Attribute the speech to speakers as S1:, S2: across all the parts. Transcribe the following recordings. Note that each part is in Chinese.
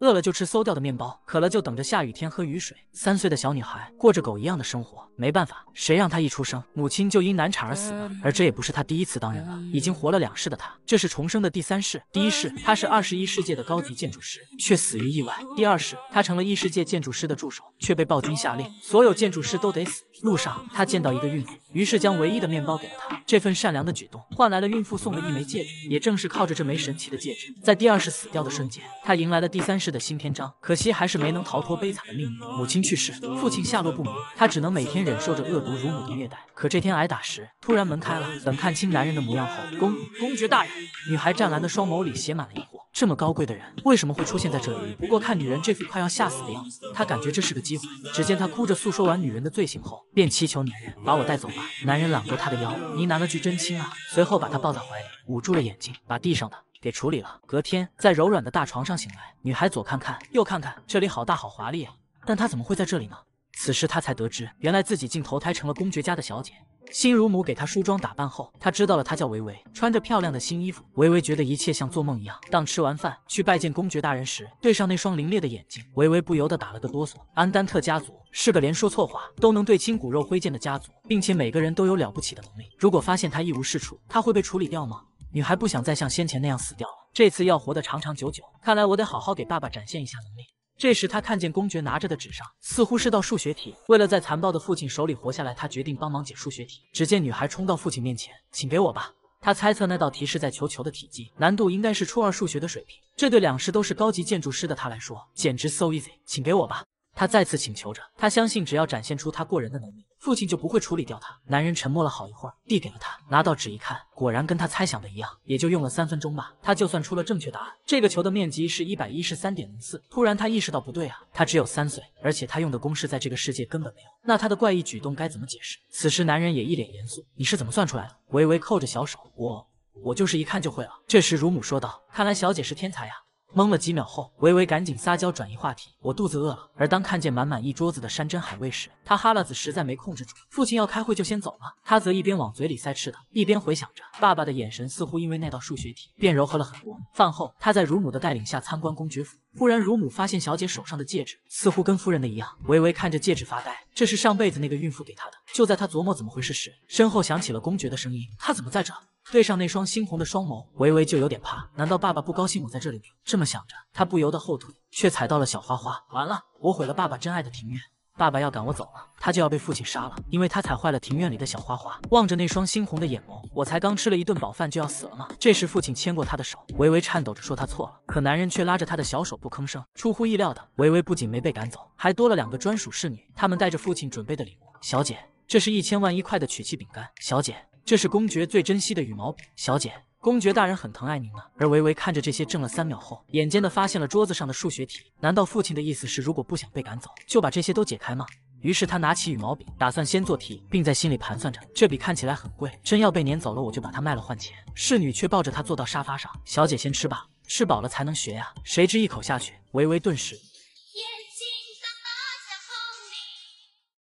S1: 饿了就吃馊掉的面包，渴了就等着下雨天喝雨水。三岁的小女孩过着狗一样的生活，没办法，谁让她一出生母亲就因难产而死了。而这也不是她第一次当人了，已经活了两世的她，这是重生的第三世。第一世她是二十一世界的高级建筑师，却死于意外。第二世她成了异世界建筑师的助手，却被暴君下令所有建筑师都得死。路上她见到一个孕妇，于是将唯一的面包给了她。这份善良的举动换来了孕妇送的一枚戒指。也正是靠着这枚神奇的戒指，在第二世死掉的瞬间，她迎来了第三世。的新篇章，可惜还是没能逃脱悲惨的命运。母亲去世，父亲下落不明，他只能每天忍受着恶毒乳母的虐待。可这天挨打时，突然门开了。等看清男人的模样后，公公爵大人，女孩湛蓝的双眸里写满了疑惑：这么高贵的人，为什么会出现在这里？不过看女人这副快要吓死的样子，他感觉这是个机会。只见他哭着诉说完女人的罪行后，便祈求男人把我带走吧。男人揽过他的腰，呢喃了句“真亲啊”，随后把他抱在怀里，捂住了眼睛，把地上的。给处理了。隔天，在柔软的大床上醒来，女孩左看看，右看看，这里好大，好华丽啊！但她怎么会在这里呢？此时她才得知，原来自己竟投胎成了公爵家的小姐。新乳母给她梳妆打扮后，她知道了，她叫维维，穿着漂亮的新衣服。维维觉得一切像做梦一样。当吃完饭去拜见公爵大人时，对上那双凌冽的眼睛，维维不由得打了个哆嗦。安丹特家族是个连说错话都能对亲骨肉挥剑的家族，并且每个人都有了不起的能力。如果发现他一无是处，他会被处理掉吗？女孩不想再像先前那样死掉了，这次要活得长长久久。看来我得好好给爸爸展现一下能力。这时，他看见公爵拿着的纸上似乎是道数学题。为了在残暴的父亲手里活下来，他决定帮忙解数学题。只见女孩冲到父亲面前，请给我吧。他猜测那道题是在求球的体积，难度应该是初二数学的水平。这对两师都是高级建筑师的他来说，简直 so easy。请给我吧，他再次请求着。他相信只要展现出他过人的能力。父亲就不会处理掉他。男人沉默了好一会儿，递给了他。拿到纸一看，果然跟他猜想的一样，也就用了三分钟吧。他就算出了正确答案，这个球的面积是一百一十三点零四。突然他意识到不对啊，他只有三岁，而且他用的公式在这个世界根本没有。那他的怪异举动该怎么解释？此时男人也一脸严肃：“你是怎么算出来的？”微微扣着小手：“我，我就是一看就会了。”这时乳母说道：“看来小姐是天才呀。”懵了几秒后，维维赶紧撒娇转移话题：“我肚子饿了。”而当看见满满一桌子的山珍海味时，他哈喇子实在没控制住。父亲要开会，就先走了。他则一边往嘴里塞吃的，一边回想着爸爸的眼神，似乎因为那道数学题变柔和了很多。饭后，他在乳母的带领下参观公爵府。忽然，乳母发现小姐手上的戒指似乎跟夫人的一样。维维看着戒指发呆，这是上辈子那个孕妇给他的。就在他琢磨怎么回事时，身后响起了公爵的声音：“他怎么在这？”对上那双猩红的双眸，维维就有点怕。难道爸爸不高兴我在这里吗？这么想着，他不由得后退，却踩到了小花花。完了，我毁了爸爸真爱的庭院，爸爸要赶我走了，他就要被父亲杀了，因为他踩坏了庭院里的小花花。望着那双猩红的眼眸，我才刚吃了一顿饱饭就要死了吗？这时，父亲牵过他的手，维维颤抖着说他错了。可男人却拉着他的小手不吭声。出乎意料的，维维不仅没被赶走，还多了两个专属侍女。他们带着父亲准备的礼物，小姐，这是一千万一块的曲奇饼干，小姐。这是公爵最珍惜的羽毛笔，小姐，公爵大人很疼爱您呢。而维维看着这些，怔了三秒后，眼尖的发现了桌子上的数学题。难道父亲的意思是，如果不想被赶走，就把这些都解开吗？于是他拿起羽毛笔，打算先做题，并在心里盘算着，这笔看起来很贵，真要被撵走了，我就把它卖了换钱。侍女却抱着他坐到沙发上，小姐先吃吧，吃饱了才能学呀。谁知一口下去，维维顿时。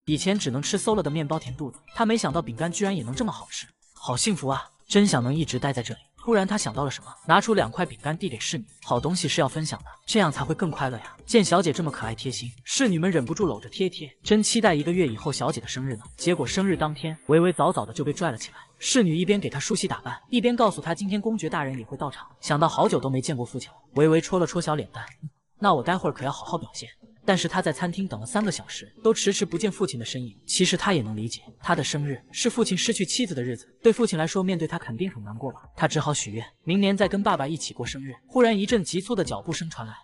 S1: 以前只能吃馊了的面包填肚子，他没想到饼干居然也能这么好吃，好幸福啊！真想能一直待在这里。突然他想到了什么，拿出两块饼干递给侍女，好东西是要分享的，这样才会更快乐呀！见小姐这么可爱贴心，侍女们忍不住搂着贴贴，真期待一个月以后小姐的生日呢。结果生日当天，维维早早的就被拽了起来，侍女一边给她梳洗打扮，一边告诉她今天公爵大人也会到场。想到好久都没见过父亲，了，维维戳了戳小脸蛋，那我待会儿可要好好表现。但是他在餐厅等了三个小时，都迟迟不见父亲的身影。其实他也能理解，他的生日是父亲失去妻子的日子，对父亲来说，面对他肯定很难过吧。他只好许愿，明年再跟爸爸一起过生日。忽然一阵急促的脚步声传来。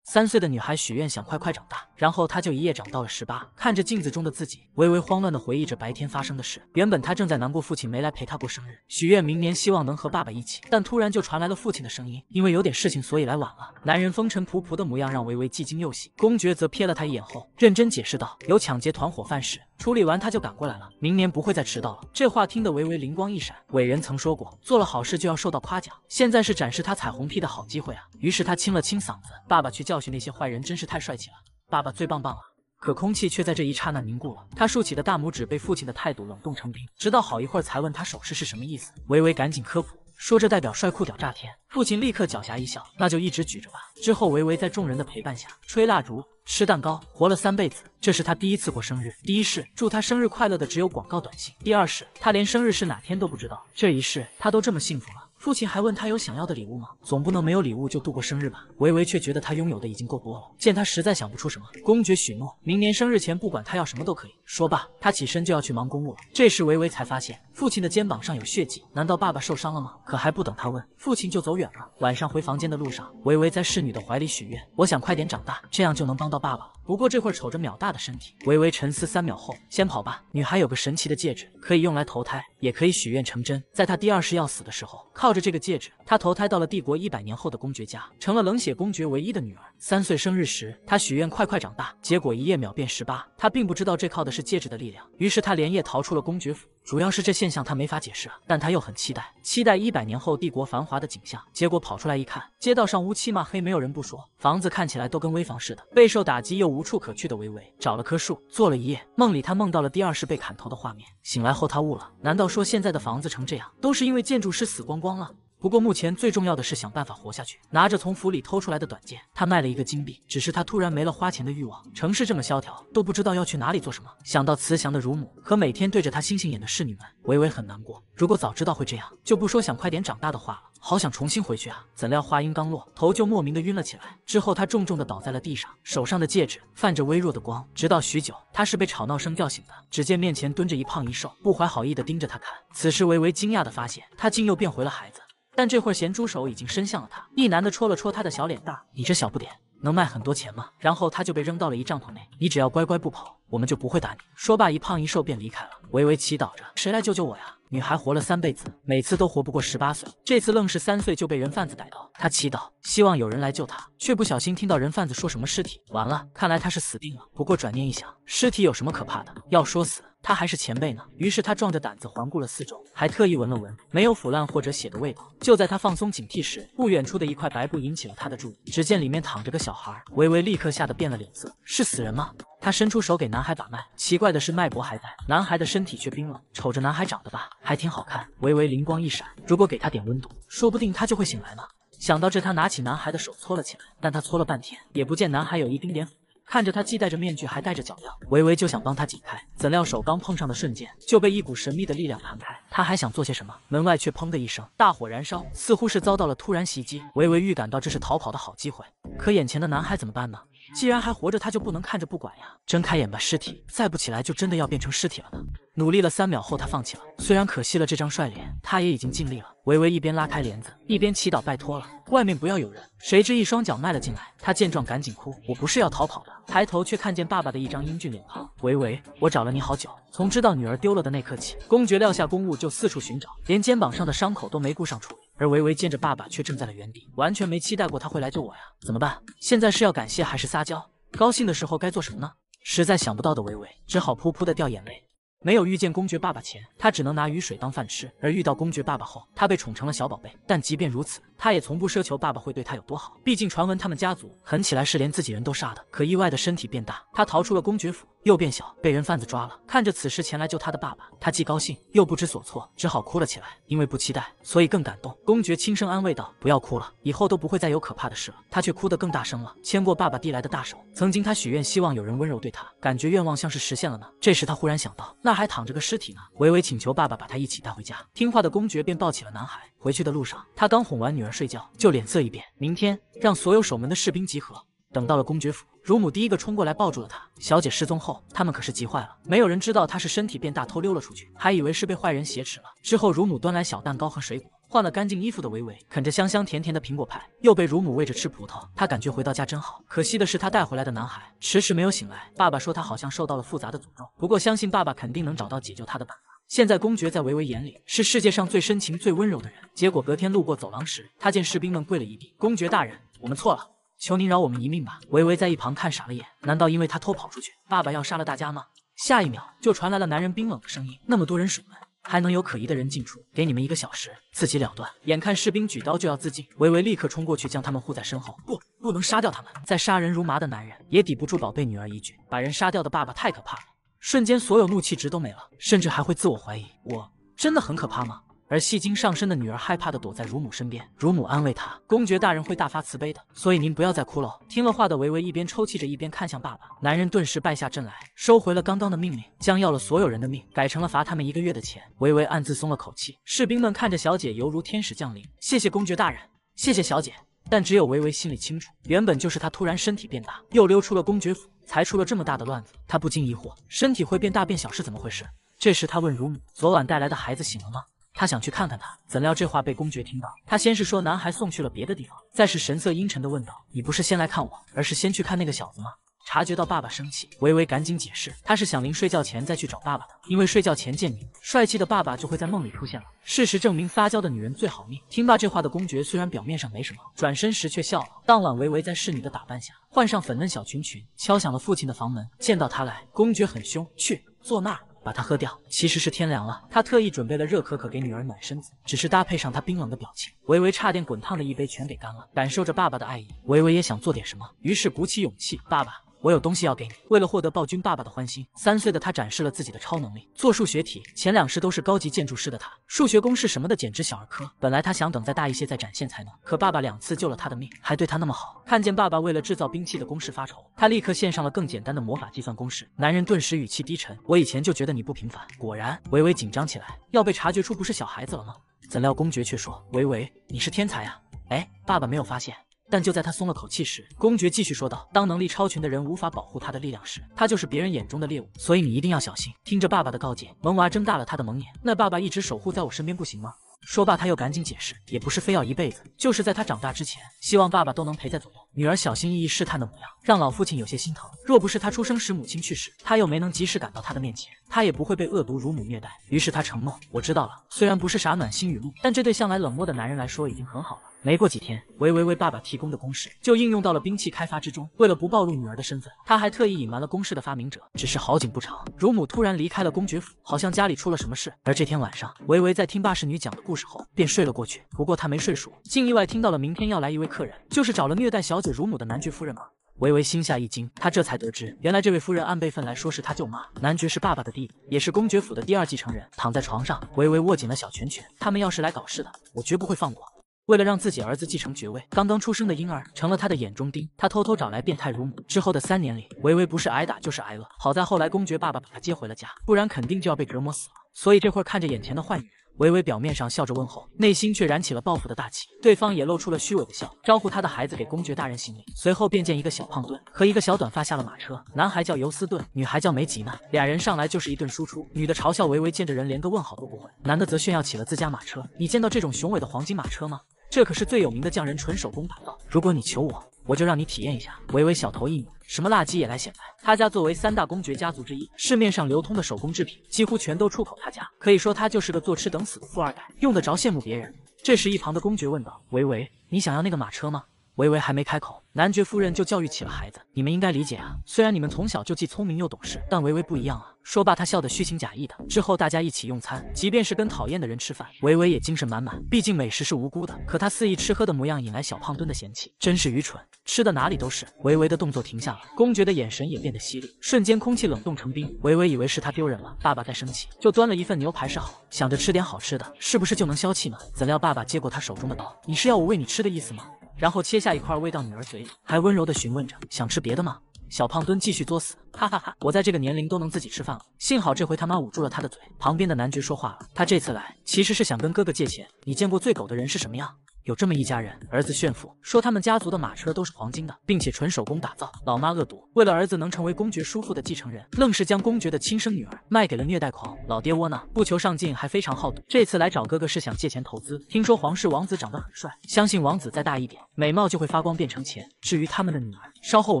S1: 三岁的女孩许愿，想快快长大，然后她就一夜长到了十八。看着镜子中的自己，维维慌乱地回忆着白天发生的事。原本她正在难过，父亲没来陪她过生日，许愿明年希望能和爸爸一起。但突然就传来了父亲的声音，因为有点事情，所以来晚了。男人风尘仆仆的模样让维维既惊又喜。公爵则瞥了他一眼后，认真解释道：“有抢劫团伙犯事，处理完他就赶过来了。明年不会再迟到了。”这话听得维维灵光一闪。伟人曾说过，做了好事就要受到夸奖，现在是展示他彩虹屁的好机会啊！于是他清了清嗓子：“爸爸去叫。”教训那些坏人真是太帅气了，爸爸最棒棒。了。可空气却在这一刹那凝固了，他竖起的大拇指被父亲的态度冷冻成冰，直到好一会儿才问他手势是什么意思。维维赶紧科普，说这代表帅酷屌炸天。父亲立刻狡黠一笑，那就一直举着吧。之后维维在众人的陪伴下吹蜡烛、吃蛋糕，活了三辈子。这是他第一次过生日。第一世祝他生日快乐的只有广告短信。第二世他连生日是哪天都不知道。这一世他都这么幸福了。父亲还问他有想要的礼物吗？总不能没有礼物就度过生日吧？维维却觉得他拥有的已经够多了。见他实在想不出什么，公爵许诺，明年生日前不管他要什么都可以说罢。他起身就要去忙公务了。这时维维才发现父亲的肩膀上有血迹，难道爸爸受伤了吗？可还不等他问，父亲就走远了。晚上回房间的路上，维维在侍女的怀里许愿：我想快点长大，这样就能帮到爸爸。不过这会儿瞅着秒大的身体，维维沉思三秒后，先跑吧。女孩有个神奇的戒指，可以用来投胎，也可以许愿成真。在她第二世要死的时候，靠。这个戒指，他投胎到了帝国一百年后的公爵家，成了冷血公爵唯一的女儿。三岁生日时，他许愿快快长大，结果一夜秒变十八。他并不知道这靠的是戒指的力量，于是他连夜逃出了公爵府。主要是这现象他没法解释啊，但他又很期待，期待一百年后帝国繁华的景象。结果跑出来一看，街道上乌漆嘛黑，没有人不说，房子看起来都跟危房似的。备受打击又无处可去的维维，找了棵树坐了一夜。梦里他梦到了第二世被砍头的画面。醒来后他悟了，难道说现在的房子成这样，都是因为建筑师死光光了？不过目前最重要的是想办法活下去。拿着从府里偷出来的短剑，他卖了一个金币。只是他突然没了花钱的欲望。城市这么萧条，都不知道要去哪里做什么。想到慈祥的乳母和每天对着他星星眼的侍女们，维维很难过。如果早知道会这样，就不说想快点长大的话了。好想重新回去啊！怎料话音刚落，头就莫名的晕了起来。之后他重重的倒在了地上，手上的戒指泛着微弱的光。直到许久，他是被吵闹声叫醒的。只见面前蹲着一胖一瘦，不怀好意的盯着他看。此时维维惊讶的发现，他竟又变回了孩子。但这会儿，咸猪手已经伸向了他，一男的戳了戳他的小脸蛋你这小不点能卖很多钱吗？”然后他就被扔到了一帐篷内。你只要乖乖不跑，我们就不会打你。说罢，一胖一瘦便离开了。维维祈祷着，谁来救救我呀？女孩活了三辈子，每次都活不过十八岁，这次愣是三岁就被人贩子逮到。她祈祷，希望有人来救她，却不小心听到人贩子说什么尸体。完了，看来她是死定了。不过转念一想，尸体有什么可怕的？要说死。他还是前辈呢，于是他壮着胆子环顾了四周，还特意闻了闻，没有腐烂或者血的味道。就在他放松警惕时，不远处的一块白布引起了他的注意。只见里面躺着个小孩，维维立刻吓得变了脸色。是死人吗？他伸出手给男孩把脉，奇怪的是脉搏还在，男孩的身体却冰冷。瞅着男孩长得吧，还挺好看。维维灵光一闪，如果给他点温度，说不定他就会醒来呢。想到这，他拿起男孩的手搓了起来，但他搓了半天，也不见男孩有一丁点。看着他既戴着面具还戴着脚镣，维维就想帮他解开，怎料手刚碰上的瞬间就被一股神秘的力量弹开。他还想做些什么，门外却砰的一声，大火燃烧，似乎是遭到了突然袭击。维维预感到这是逃跑的好机会，可眼前的男孩怎么办呢？既然还活着，他就不能看着不管呀！睁开眼吧，尸体，再不起来就真的要变成尸体了呢。努力了三秒后，他放弃了。虽然可惜了这张帅脸，他也已经尽力了。维维一边拉开帘子，一边祈祷：拜托了，外面不要有人。谁知一双脚迈了进来，他见状赶紧哭：“我不是要逃跑的！”抬头却看见爸爸的一张英俊脸庞。维维，我找了你好久，从知道女儿丢了的那刻起，公爵撂下公务就四处寻找，连肩膀上的伤口都没顾上处理。而维维见着爸爸，却怔在了原地，完全没期待过他会来救我呀！怎么办？现在是要感谢还是撒娇？高兴的时候该做什么呢？实在想不到的维维，只好噗噗的掉眼泪。没有遇见公爵爸爸前，他只能拿雨水当饭吃；而遇到公爵爸爸后，他被宠成了小宝贝。但即便如此，他也从不奢求爸爸会对他有多好，毕竟传闻他们家族狠起来是连自己人都杀的。可意外的身体变大，他逃出了公爵府，又变小被人贩子抓了。看着此时前来救他的爸爸，他既高兴又不知所措，只好哭了起来。因为不期待，所以更感动。公爵轻声安慰道：“不要哭了，以后都不会再有可怕的事了。”他却哭得更大声了，牵过爸爸递来的大手。曾经他许愿希望有人温柔对他，感觉愿望像是实现了呢。这时他忽然想到，那还躺着个尸体呢。维维请求爸爸把他一起带回家，听话的公爵便抱起了男孩。回去的路上，他刚哄完女儿睡觉，就脸色一变。明天让所有守门的士兵集合。等到了公爵府，乳母第一个冲过来抱住了他。小姐失踪后，他们可是急坏了。没有人知道她是身体变大偷溜了出去，还以为是被坏人挟持了。之后，乳母端来小蛋糕和水果，换了干净衣服的维维啃着香香甜甜的苹果派，又被乳母喂着吃葡萄。他感觉回到家真好。可惜的是，他带回来的男孩迟迟没有醒来。爸爸说他好像受到了复杂的诅咒，不过相信爸爸肯定能找到解救他的办法。现在公爵在维维眼里是世界上最深情、最温柔的人。结果隔天路过走廊时，他见士兵们跪了一地，公爵大人，我们错了，求您饶我们一命吧。维维在一旁看傻了眼，难道因为他偷跑出去，爸爸要杀了大家吗？下一秒就传来了男人冰冷的声音：“那么多人守门，还能有可疑的人进出？给你们一个小时，自己了断。”眼看士兵举刀就要自尽，维维立刻冲过去将他们护在身后，不，不能杀掉他们。再杀人如麻的男人，也抵不住宝贝女儿一句“把人杀掉的爸爸太可怕了”。瞬间，所有怒气值都没了，甚至还会自我怀疑：我真的很可怕吗？而戏精上身的女儿害怕的躲在乳母身边，乳母安慰她：“公爵大人会大发慈悲的，所以您不要再哭了。”听了话的维维一边抽泣着，一边看向爸爸。男人顿时败下阵来，收回了刚刚的命令，将要了所有人的命改成了罚他们一个月的钱。维维暗自松了口气。士兵们看着小姐犹如天使降临，谢谢公爵大人，谢谢小姐。但只有维维心里清楚，原本就是他突然身体变大，又溜出了公爵府。才出了这么大的乱子，他不禁疑惑，身体会变大变小是怎么回事？这时他问乳母：“昨晚带来的孩子醒了吗？”他想去看看他，怎料这话被公爵听到。他先是说男孩送去了别的地方，再是神色阴沉地问道：“你不是先来看我，而是先去看那个小子吗？”察觉到爸爸生气，维维赶紧解释，他是想临睡觉前再去找爸爸的，因为睡觉前见你帅气的爸爸就会在梦里出现了。事实证明，撒娇的女人最好命。听罢这话的公爵，虽然表面上没什么，转身时却笑了。当晚，维维在侍女的打扮下，换上粉嫩小裙裙，敲响了父亲的房门。见到他来，公爵很凶，去坐那儿，把它喝掉。其实是天凉了，他特意准备了热可可给女儿暖身子，只是搭配上他冰冷的表情，维维差点滚烫的一杯全给干了。感受着爸爸的爱意，维维也想做点什么，于是鼓起勇气，爸爸。我有东西要给你。为了获得暴君爸爸的欢心，三岁的他展示了自己的超能力。做数学题，前两世都是高级建筑师的他，数学公式什么的简直小儿科。本来他想等再大一些再展现才能，可爸爸两次救了他的命，还对他那么好。看见爸爸为了制造兵器的公式发愁，他立刻献上了更简单的魔法计算公式。男人顿时语气低沉：“我以前就觉得你不平凡，果然。”维维紧张起来，要被察觉出不是小孩子了吗？怎料公爵却说：“维维，你是天才啊！哎，爸爸没有发现。”但就在他松了口气时，公爵继续说道：“当能力超群的人无法保护他的力量时，他就是别人眼中的猎物。所以你一定要小心。”听着爸爸的告诫，萌娃睁大了他的萌眼：“那爸爸一直守护在我身边不行吗？”说罢，他又赶紧解释：“也不是非要一辈子，就是在他长大之前，希望爸爸都能陪在左右。”女儿小心翼翼试探的模样，让老父亲有些心疼。若不是他出生时母亲去世，他又没能及时赶到他的面前，他也不会被恶毒乳母虐待。于是他承诺：“我知道了，虽然不是啥暖心语录，但这对向来冷漠的男人来说已经很好了。”没过几天，维维为爸爸提供的公式就应用到了兵器开发之中。为了不暴露女儿的身份，他还特意隐瞒了公式的发明者。只是好景不长，乳母突然离开了公爵府，好像家里出了什么事。而这天晚上，维维在听八侍女讲的故事后，便睡了过去。不过他没睡熟，竟意外听到了明天要来一位客人，就是找了虐待小姐乳母的男爵夫人吗？维维心下一惊，他这才得知，原来这位夫人按辈分来说是他舅妈，男爵是爸爸的弟弟，也是公爵府的第二继承人。躺在床上，维维握紧了小拳拳，他们要是来搞事的，我绝不会放过。为了让自己儿子继承爵位，刚刚出生的婴儿成了他的眼中钉。他偷偷找来变态乳母。之后的三年里，维维不是挨打就是挨饿。好在后来公爵爸爸把他接回了家，不然肯定就要被折磨死了。所以这会儿看着眼前的坏女人，维维表面上笑着问候，内心却燃起了报复的大气。对方也露出了虚伪的笑，招呼他的孩子给公爵大人行礼。随后便见一个小胖墩和一个小短发下了马车。男孩叫尤斯顿，女孩叫梅吉娜。俩人上来就是一顿输出。女的嘲笑维维见着人连个问好都不会，男的则炫耀起了自家马车。你见到这种雄伟的黄金马车吗？这可是最有名的匠人，纯手工打造。如果你求我，我就让你体验一下。维维小头一扭，什么垃圾也来显摆。他家作为三大公爵家族之一，市面上流通的手工制品几乎全都出口他家，可以说他就是个坐吃等死的富二代，用得着羡慕别人？这时，一旁的公爵问道：“维维，你想要那个马车吗？”维维还没开口，男爵夫人就教育起了孩子：“你们应该理解啊，虽然你们从小就既聪明又懂事，但维维不一样啊。”说罢，他笑得虚情假意的。之后大家一起用餐，即便是跟讨厌的人吃饭，维维也精神满满，毕竟美食是无辜的。可他肆意吃喝的模样引来小胖墩的嫌弃，真是愚蠢，吃的哪里都是。维维的动作停下了，公爵的眼神也变得犀利，瞬间空气冷冻成冰。维维以为是他丢人了，爸爸在生气，就端了一份牛排是好，想着吃点好吃的，是不是就能消气呢？怎料爸爸接过他手中的刀：“你是要我喂你吃的意思吗？”然后切下一块喂到女儿嘴里，还温柔地询问着：“想吃别的吗？”小胖墩继续作死，哈哈哈！我在这个年龄都能自己吃饭了，幸好这回他妈捂住了他的嘴。旁边的男爵说话了：“他这次来其实是想跟哥哥借钱。你见过最狗的人是什么样？”有这么一家人，儿子炫富说他们家族的马车都是黄金的，并且纯手工打造。老妈恶毒，为了儿子能成为公爵叔父的继承人，愣是将公爵的亲生女儿卖给了虐待狂。老爹窝囊，不求上进，还非常好赌。这次来找哥哥是想借钱投资。听说皇室王子长得很帅，相信王子再大一点，美貌就会发光变成钱。至于他们的女儿，稍后我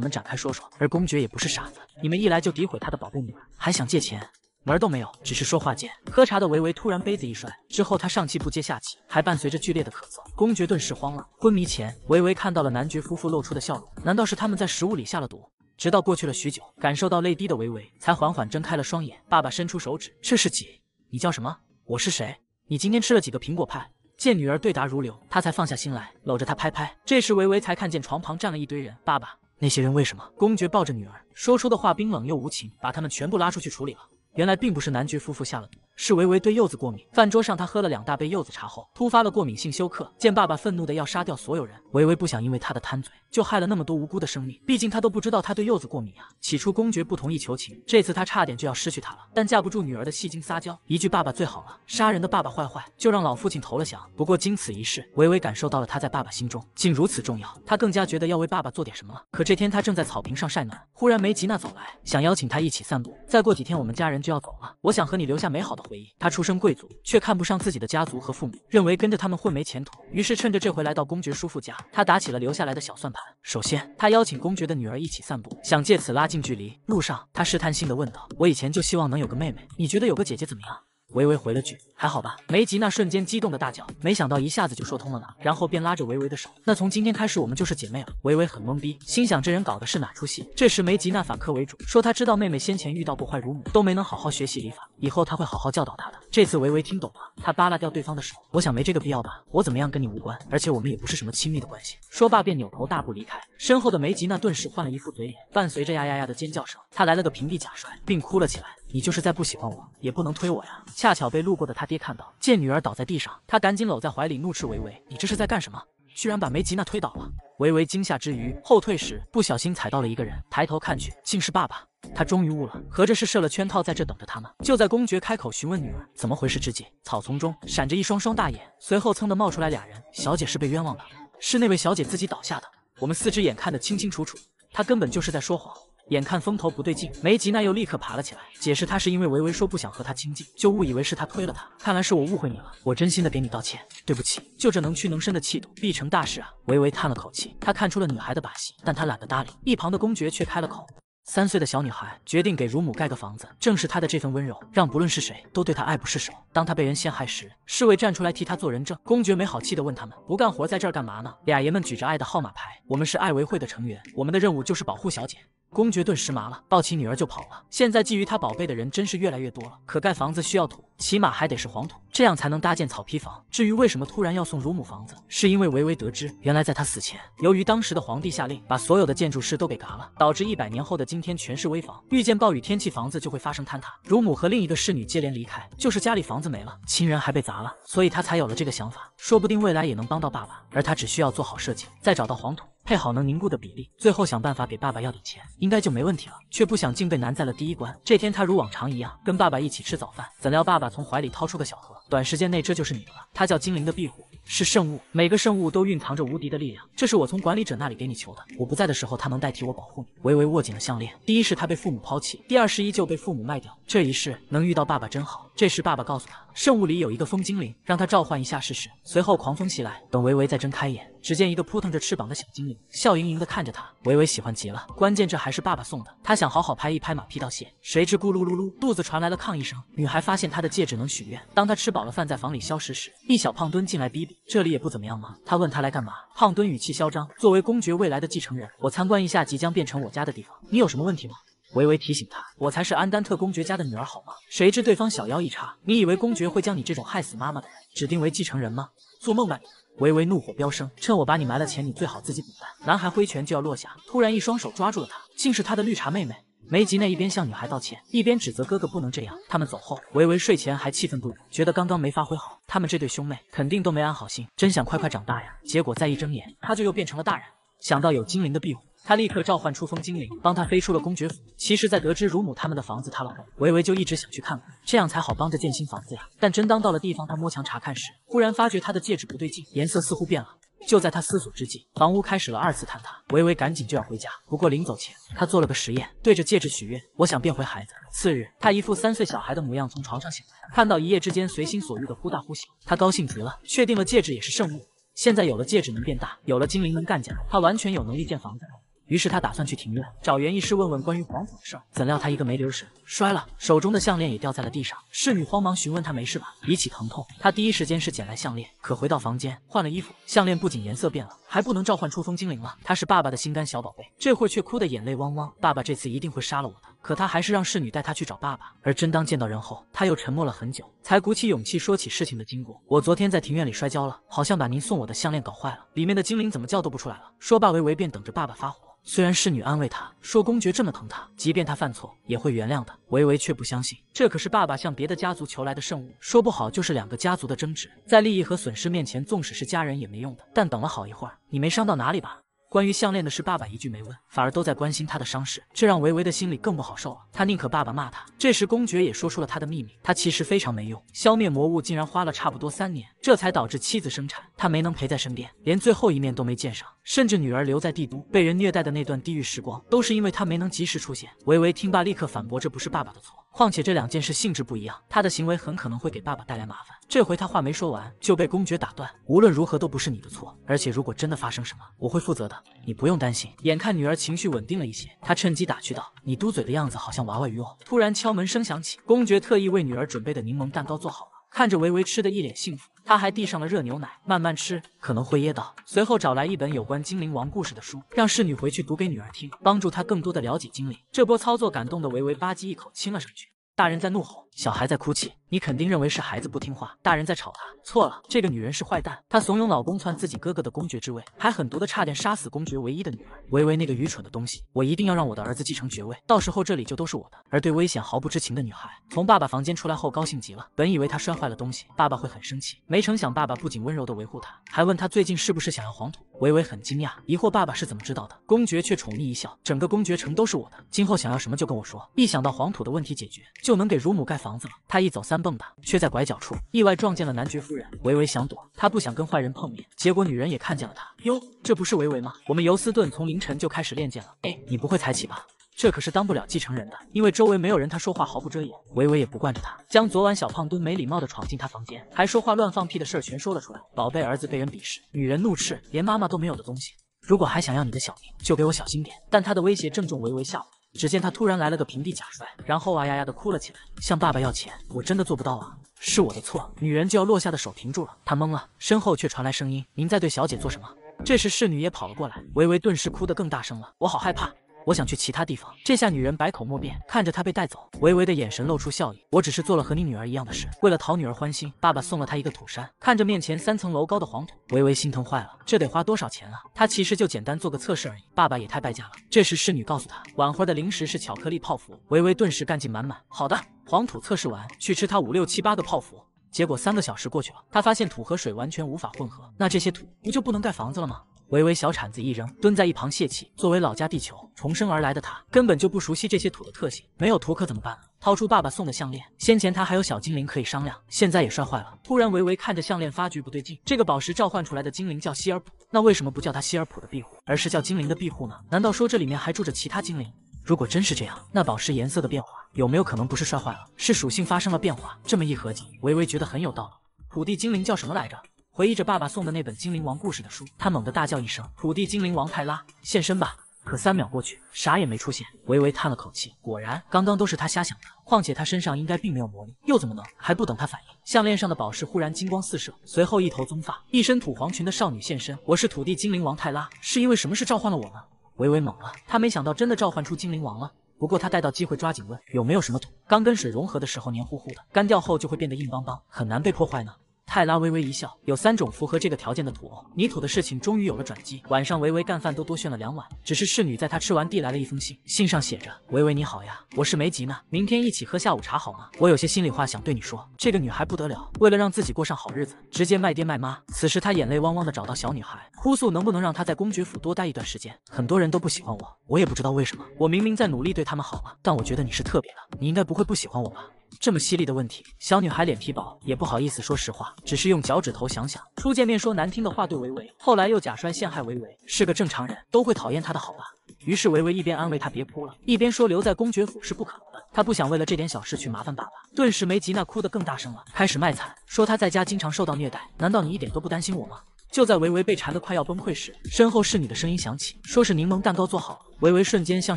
S1: 们展开说说。而公爵也不是傻子，你们一来就诋毁他的宝贝女儿，还想借钱？门都没有，只是说话间，喝茶的维维突然杯子一摔，之后他上气不接下气，还伴随着剧烈的咳嗽，公爵顿时慌了。昏迷前，维维看到了男爵夫妇露出的笑容，难道是他们在食物里下了毒？直到过去了许久，感受到泪滴的维维才缓缓睁开了双眼。爸爸伸出手指，这是几？你叫什么？我是谁？你今天吃了几个苹果派？见女儿对答如流，他才放下心来，搂着她拍拍。这时维维才看见床旁站了一堆人。爸爸，那些人为什么？公爵抱着女儿，说出的话冰冷又无情，把他们全部拉出去处理了。原来并不是男爵夫妇下了毒。是维维对柚子过敏。饭桌上，他喝了两大杯柚子茶后，突发了过敏性休克。见爸爸愤怒的要杀掉所有人，维维不想因为他的贪嘴，就害了那么多无辜的生命。毕竟他都不知道他对柚子过敏啊。起初公爵不同意求情，这次他差点就要失去他了。但架不住女儿的戏精撒娇，一句爸爸最好了，杀人的爸爸坏坏，就让老父亲投了降。不过经此一事，维维感受到了他在爸爸心中竟如此重要，他更加觉得要为爸爸做点什么了。可这天他正在草坪上晒暖，忽然梅吉娜走来，想邀请他一起散步。再过几天我们家人就要走了，我想和你留下美好的。回忆，他出身贵族，却看不上自己的家族和父母，认为跟着他们混没前途。于是趁着这回来到公爵叔父家，他打起了留下来的小算盘。首先，他邀请公爵的女儿一起散步，想借此拉近距离。路上，他试探性的问道：“我以前就希望能有个妹妹，你觉得有个姐姐怎么样？”维维回了句：“还好吧。”梅吉娜瞬间激动的大叫：“没想到一下子就说通了呢！”然后便拉着维维的手：“那从今天开始我们就是姐妹了。”维维很懵逼，心想这人搞的是哪出戏？这时梅吉娜反客为主，说她知道妹妹先前遇到过坏乳母，都没能好好学习礼法，以后她会好好教导她的。这次维维听懂了，他扒拉掉对方的手：“我想没这个必要吧？我怎么样跟你无关，而且我们也不是什么亲密的关系。”说罢便扭头大步离开，身后的梅吉娜顿时换了一副嘴脸，伴随着呀呀呀的尖叫声，她来了个屏蔽假摔，并哭了起来。你就是再不喜欢我，也不能推我呀！恰巧被路过的他爹看到，见女儿倒在地上，他赶紧搂在怀里，怒斥维维：“你这是在干什么？居然把梅吉娜推倒了！”维维惊吓之余，后退时不小心踩到了一个人，抬头看去，竟是爸爸。他终于悟了，合着是设了圈套，在这等着他呢。就在公爵开口询问女儿怎么回事之际，草丛中闪着一双双大眼，随后噌的冒出来俩人：“小姐是被冤枉的，是那位小姐自己倒下的，我们四只眼看得清清楚楚，她根本就是在说谎。”眼看风头不对劲，梅吉娜又立刻爬了起来，解释她是因为维维说不想和她亲近，就误以为是他推了她。看来是我误会你了，我真心的给你道歉，对不起。就这能屈能伸的气度，必成大事啊！维维叹了口气，他看出了女孩的把戏，但他懒得搭理。一旁的公爵却开了口。三岁的小女孩决定给乳母盖个房子，正是她的这份温柔，让不论是谁都对她爱不释手。当她被人陷害时，侍卫站出来替她做人证。公爵没好气的问他们：“不干活在这儿干嘛呢？”俩爷们举着爱的号码牌：“我们是爱维会的成员，我们的任务就是保护小姐。”公爵顿时麻了，抱起女儿就跑了。现在觊觎他宝贝的人真是越来越多了。可盖房子需要土，起码还得是黄土，这样才能搭建草坯房。至于为什么突然要送乳母房子，是因为维维得知，原来在他死前，由于当时的皇帝下令把所有的建筑师都给嘎了，导致一百年后的今天全是危房。遇见暴雨天气，房子就会发生坍塌。乳母和另一个侍女接连离开，就是家里房子没了，亲人还被砸了，所以他才有了这个想法。说不定未来也能帮到爸爸，而他只需要做好设计，再找到黄土。配好能凝固的比例，最后想办法给爸爸要点钱，应该就没问题了。却不想竟被难在了第一关。这天，他如往常一样跟爸爸一起吃早饭，怎料爸爸从怀里掏出个小盒，短时间内这就是你的了。它叫精灵的庇护，是圣物，每个圣物都蕴藏着无敌的力量。这是我从管理者那里给你求的，我不在的时候，它能代替我保护你。维维握紧了项链，第一是他被父母抛弃，第二是依旧被父母卖掉。这一世能遇到爸爸真好。这时爸爸告诉他，圣物里有一个风精灵，让他召唤一下试试。随后狂风袭来，等维维再睁开眼。只见一个扑腾着翅膀的小精灵笑盈盈的看着他，维维喜欢极了。关键这还是爸爸送的，他想好好拍一拍马屁道谢。谁知咕噜噜噜，肚子传来了抗议声。女孩发现她的戒指能许愿。当她吃饱了饭在房里消食时，一小胖墩进来逼逼，这里也不怎么样吗？他问他来干嘛？胖墩语气嚣张，作为公爵未来的继承人，我参观一下即将变成我家的地方。你有什么问题吗？维维提醒他，我才是安丹特公爵家的女儿，好吗？谁知对方小腰一插，你以为公爵会将你这种害死妈妈的人指定为继承人吗？做梦吧你！维维怒火飙升，趁我把你埋了前，你最好自己滚蛋！男孩挥拳就要落下，突然一双手抓住了他，竟是他的绿茶妹妹梅吉娜一边向女孩道歉，一边指责哥哥不能这样。他们走后，维维睡前还气愤不已，觉得刚刚没发挥好。他们这对兄妹肯定都没安好心，真想快快长大呀！结果再一睁眼，他就又变成了大人。想到有精灵的庇护。他立刻召唤出风精灵，帮他飞出了公爵府。其实，在得知乳母他们的房子塌了后，维维就一直想去看看，这样才好帮着建新房子呀。但真当到了地方，他摸墙查看时，忽然发觉他的戒指不对劲，颜色似乎变了。就在他思索之际，房屋开始了二次坍塌，维维赶紧就要回家。不过临走前，他做了个实验，对着戒指许愿：“我想变回孩子。”次日，他一副三岁小孩的模样从床上醒来，看到一夜之间随心所欲的忽大忽小，他高兴极了。确定了戒指也是圣物，现在有了戒指能变大，有了精灵能干架，他完全有能力建房子。于是他打算去庭院找袁医师问问关于皇府的事儿，怎料他一个没留神，摔了手中的项链，也掉在了地上。侍女慌忙询问他没事吧，比起疼痛，他第一时间是捡来项链。可回到房间换了衣服，项链不仅颜色变了，还不能召唤出风精灵了。他是爸爸的心肝小宝贝，这会儿却哭得眼泪汪汪。爸爸这次一定会杀了我的。可他还是让侍女带他去找爸爸。而真当见到人后，他又沉默了很久，才鼓起勇气说起事情的经过。我昨天在庭院里摔跤了，好像把您送我的项链搞坏了，里面的精灵怎么叫都不出来了。说罢，维维便等着爸爸发火。虽然侍女安慰她说：“公爵这么疼她，即便她犯错也会原谅的。”维维却不相信，这可是爸爸向别的家族求来的圣物，说不好就是两个家族的争执，在利益和损失面前，纵使是家人也没用的。但等了好一会儿，你没伤到哪里吧？关于项链的事，爸爸一句没问，反而都在关心他的伤势，这让维维的心里更不好受了。他宁可爸爸骂他。这时，公爵也说出了他的秘密，他其实非常没用，消灭魔物竟然花了差不多三年，这才导致妻子生产，他没能陪在身边，连最后一面都没见上，甚至女儿留在帝都被人虐待的那段地狱时光，都是因为他没能及时出现。维维听罢立刻反驳，这不是爸爸的错，况且这两件事性质不一样，他的行为很可能会给爸爸带来麻烦。这回他话没说完就被公爵打断。无论如何都不是你的错，而且如果真的发生什么，我会负责的，你不用担心。眼看女儿情绪稳定了一些，他趁机打趣道：“你嘟嘴的样子好像娃娃鱼哦。”突然敲门声响起，公爵特意为女儿准备的柠檬蛋糕做好了，看着维维吃的一脸幸福，他还递上了热牛奶，慢慢吃可能会噎到。随后找来一本有关精灵王故事的书，让侍女回去读给女儿听，帮助她更多的了解精灵。这波操作感动的维维吧唧一口亲了上去。大人在怒吼，小孩在哭泣。你肯定认为是孩子不听话，大人在吵他。错了，这个女人是坏蛋。她怂恿老公篡自己哥哥的公爵之位，还狠毒的差点杀死公爵唯一的女儿维维。那个愚蠢的东西，我一定要让我的儿子继承爵位，到时候这里就都是我的。而对危险毫不知情的女孩，从爸爸房间出来后高兴极了。本以为她摔坏了东西，爸爸会很生气，没成想爸爸不仅温柔的维护她，还问她最近是不是想要黄土。维维很惊讶，疑惑爸爸是怎么知道的。公爵却宠溺一笑，整个公爵城都是我的，今后想要什么就跟我说。一想到黄土的问题解决，就能给乳母盖房子了。他一走三蹦的，却在拐角处意外撞见了男爵夫人。维维想躲，他不想跟坏人碰面。结果女人也看见了他。哟，这不是维维吗？我们尤斯顿从凌晨就开始练剑了。哎，你不会才起吧？这可是当不了继承人的，因为周围没有人。他说话毫不遮掩。维维也不惯着他，将昨晚小胖墩没礼貌的闯进他房间，还说话乱放屁的事儿全说了出来。宝贝儿子被人鄙视，女人怒斥，连妈妈都没有的东西，如果还想要你的小命，就给我小心点。但他的威胁正中维维下怀。只见他突然来了个平地假摔，然后哇呀呀的哭了起来，向爸爸要钱。我真的做不到啊，是我的错。女人就要落下的手停住了，她懵了，身后却传来声音：“您在对小姐做什么？”这时侍女也跑了过来，维维顿时哭得更大声了，我好害怕。我想去其他地方。这下女人百口莫辩，看着他被带走，维维的眼神露出笑意。我只是做了和你女儿一样的事，为了讨女儿欢心，爸爸送了她一个土山。看着面前三层楼高的黄土，维维心疼坏了，这得花多少钱啊？他其实就简单做个测试而已，爸爸也太败家了。这时侍女告诉她，晚会的零食是巧克力泡芙，维维顿时干劲满满。好的，黄土测试完，去吃他五六七八个泡芙。结果三个小时过去了，他发现土和水完全无法混合，那这些土不就不能盖房子了吗？维维小铲子一扔，蹲在一旁泄气。作为老家地球重生而来的他，根本就不熟悉这些土的特性。没有土可怎么办？掏出爸爸送的项链，先前他还有小精灵可以商量，现在也摔坏了。突然，维维看着项链，发觉不对劲。这个宝石召唤出来的精灵叫希尔普，那为什么不叫它希尔普的庇护，而是叫精灵的庇护呢？难道说这里面还住着其他精灵？如果真是这样，那宝石颜色的变化有没有可能不是摔坏了，是属性发生了变化？这么一合计，维维觉得很有道理。土地精灵叫什么来着？回忆着爸爸送的那本《精灵王故事》的书，他猛地大叫一声：“土地精灵王泰拉，现身吧！”可三秒过去，啥也没出现。维维叹了口气，果然，刚刚都是他瞎想的。况且他身上应该并没有魔力，又怎么能……还不等他反应，项链上的宝石忽然金光四射，随后一头棕发、一身土黄裙的少女现身：“我是土地精灵王泰拉，是因为什么事召唤了我吗？”维维懵了，他没想到真的召唤出精灵王了。不过他逮到机会，抓紧问：“有没有什么土？刚跟水融合的时候黏糊糊的，干掉后就会变得硬邦邦，很难被破坏呢？”泰拉微微一笑，有三种符合这个条件的土偶。泥土的事情终于有了转机。晚上维维干饭都多炫了两碗，只是侍女在她吃完递来了一封信，信上写着：“维维你好呀，我是梅吉呢，明天一起喝下午茶好吗？我有些心里话想对你说。”这个女孩不得了，为了让自己过上好日子，直接卖爹卖妈。此时她眼泪汪汪的找到小女孩，哭诉能不能让她在公爵府多待一段时间。很多人都不喜欢我，我也不知道为什么，我明明在努力对他们好了，但我觉得你是特别的，你应该不会不喜欢我吧？这么犀利的问题，小女孩脸皮薄，也不好意思说实话，只是用脚趾头想想，初见面说难听的话对维维，后来又假摔陷害维维，是个正常人都会讨厌他的，好吧？于是维维一边安慰他别哭了，一边说留在公爵府是不可能的，他不想为了这点小事去麻烦爸爸。顿时梅吉娜哭得更大声了，开始卖惨，说他在家经常受到虐待，难道你一点都不担心我吗？就在维维被缠得快要崩溃时，身后侍女的声音响起，说是柠檬蛋糕做好了。维维瞬间像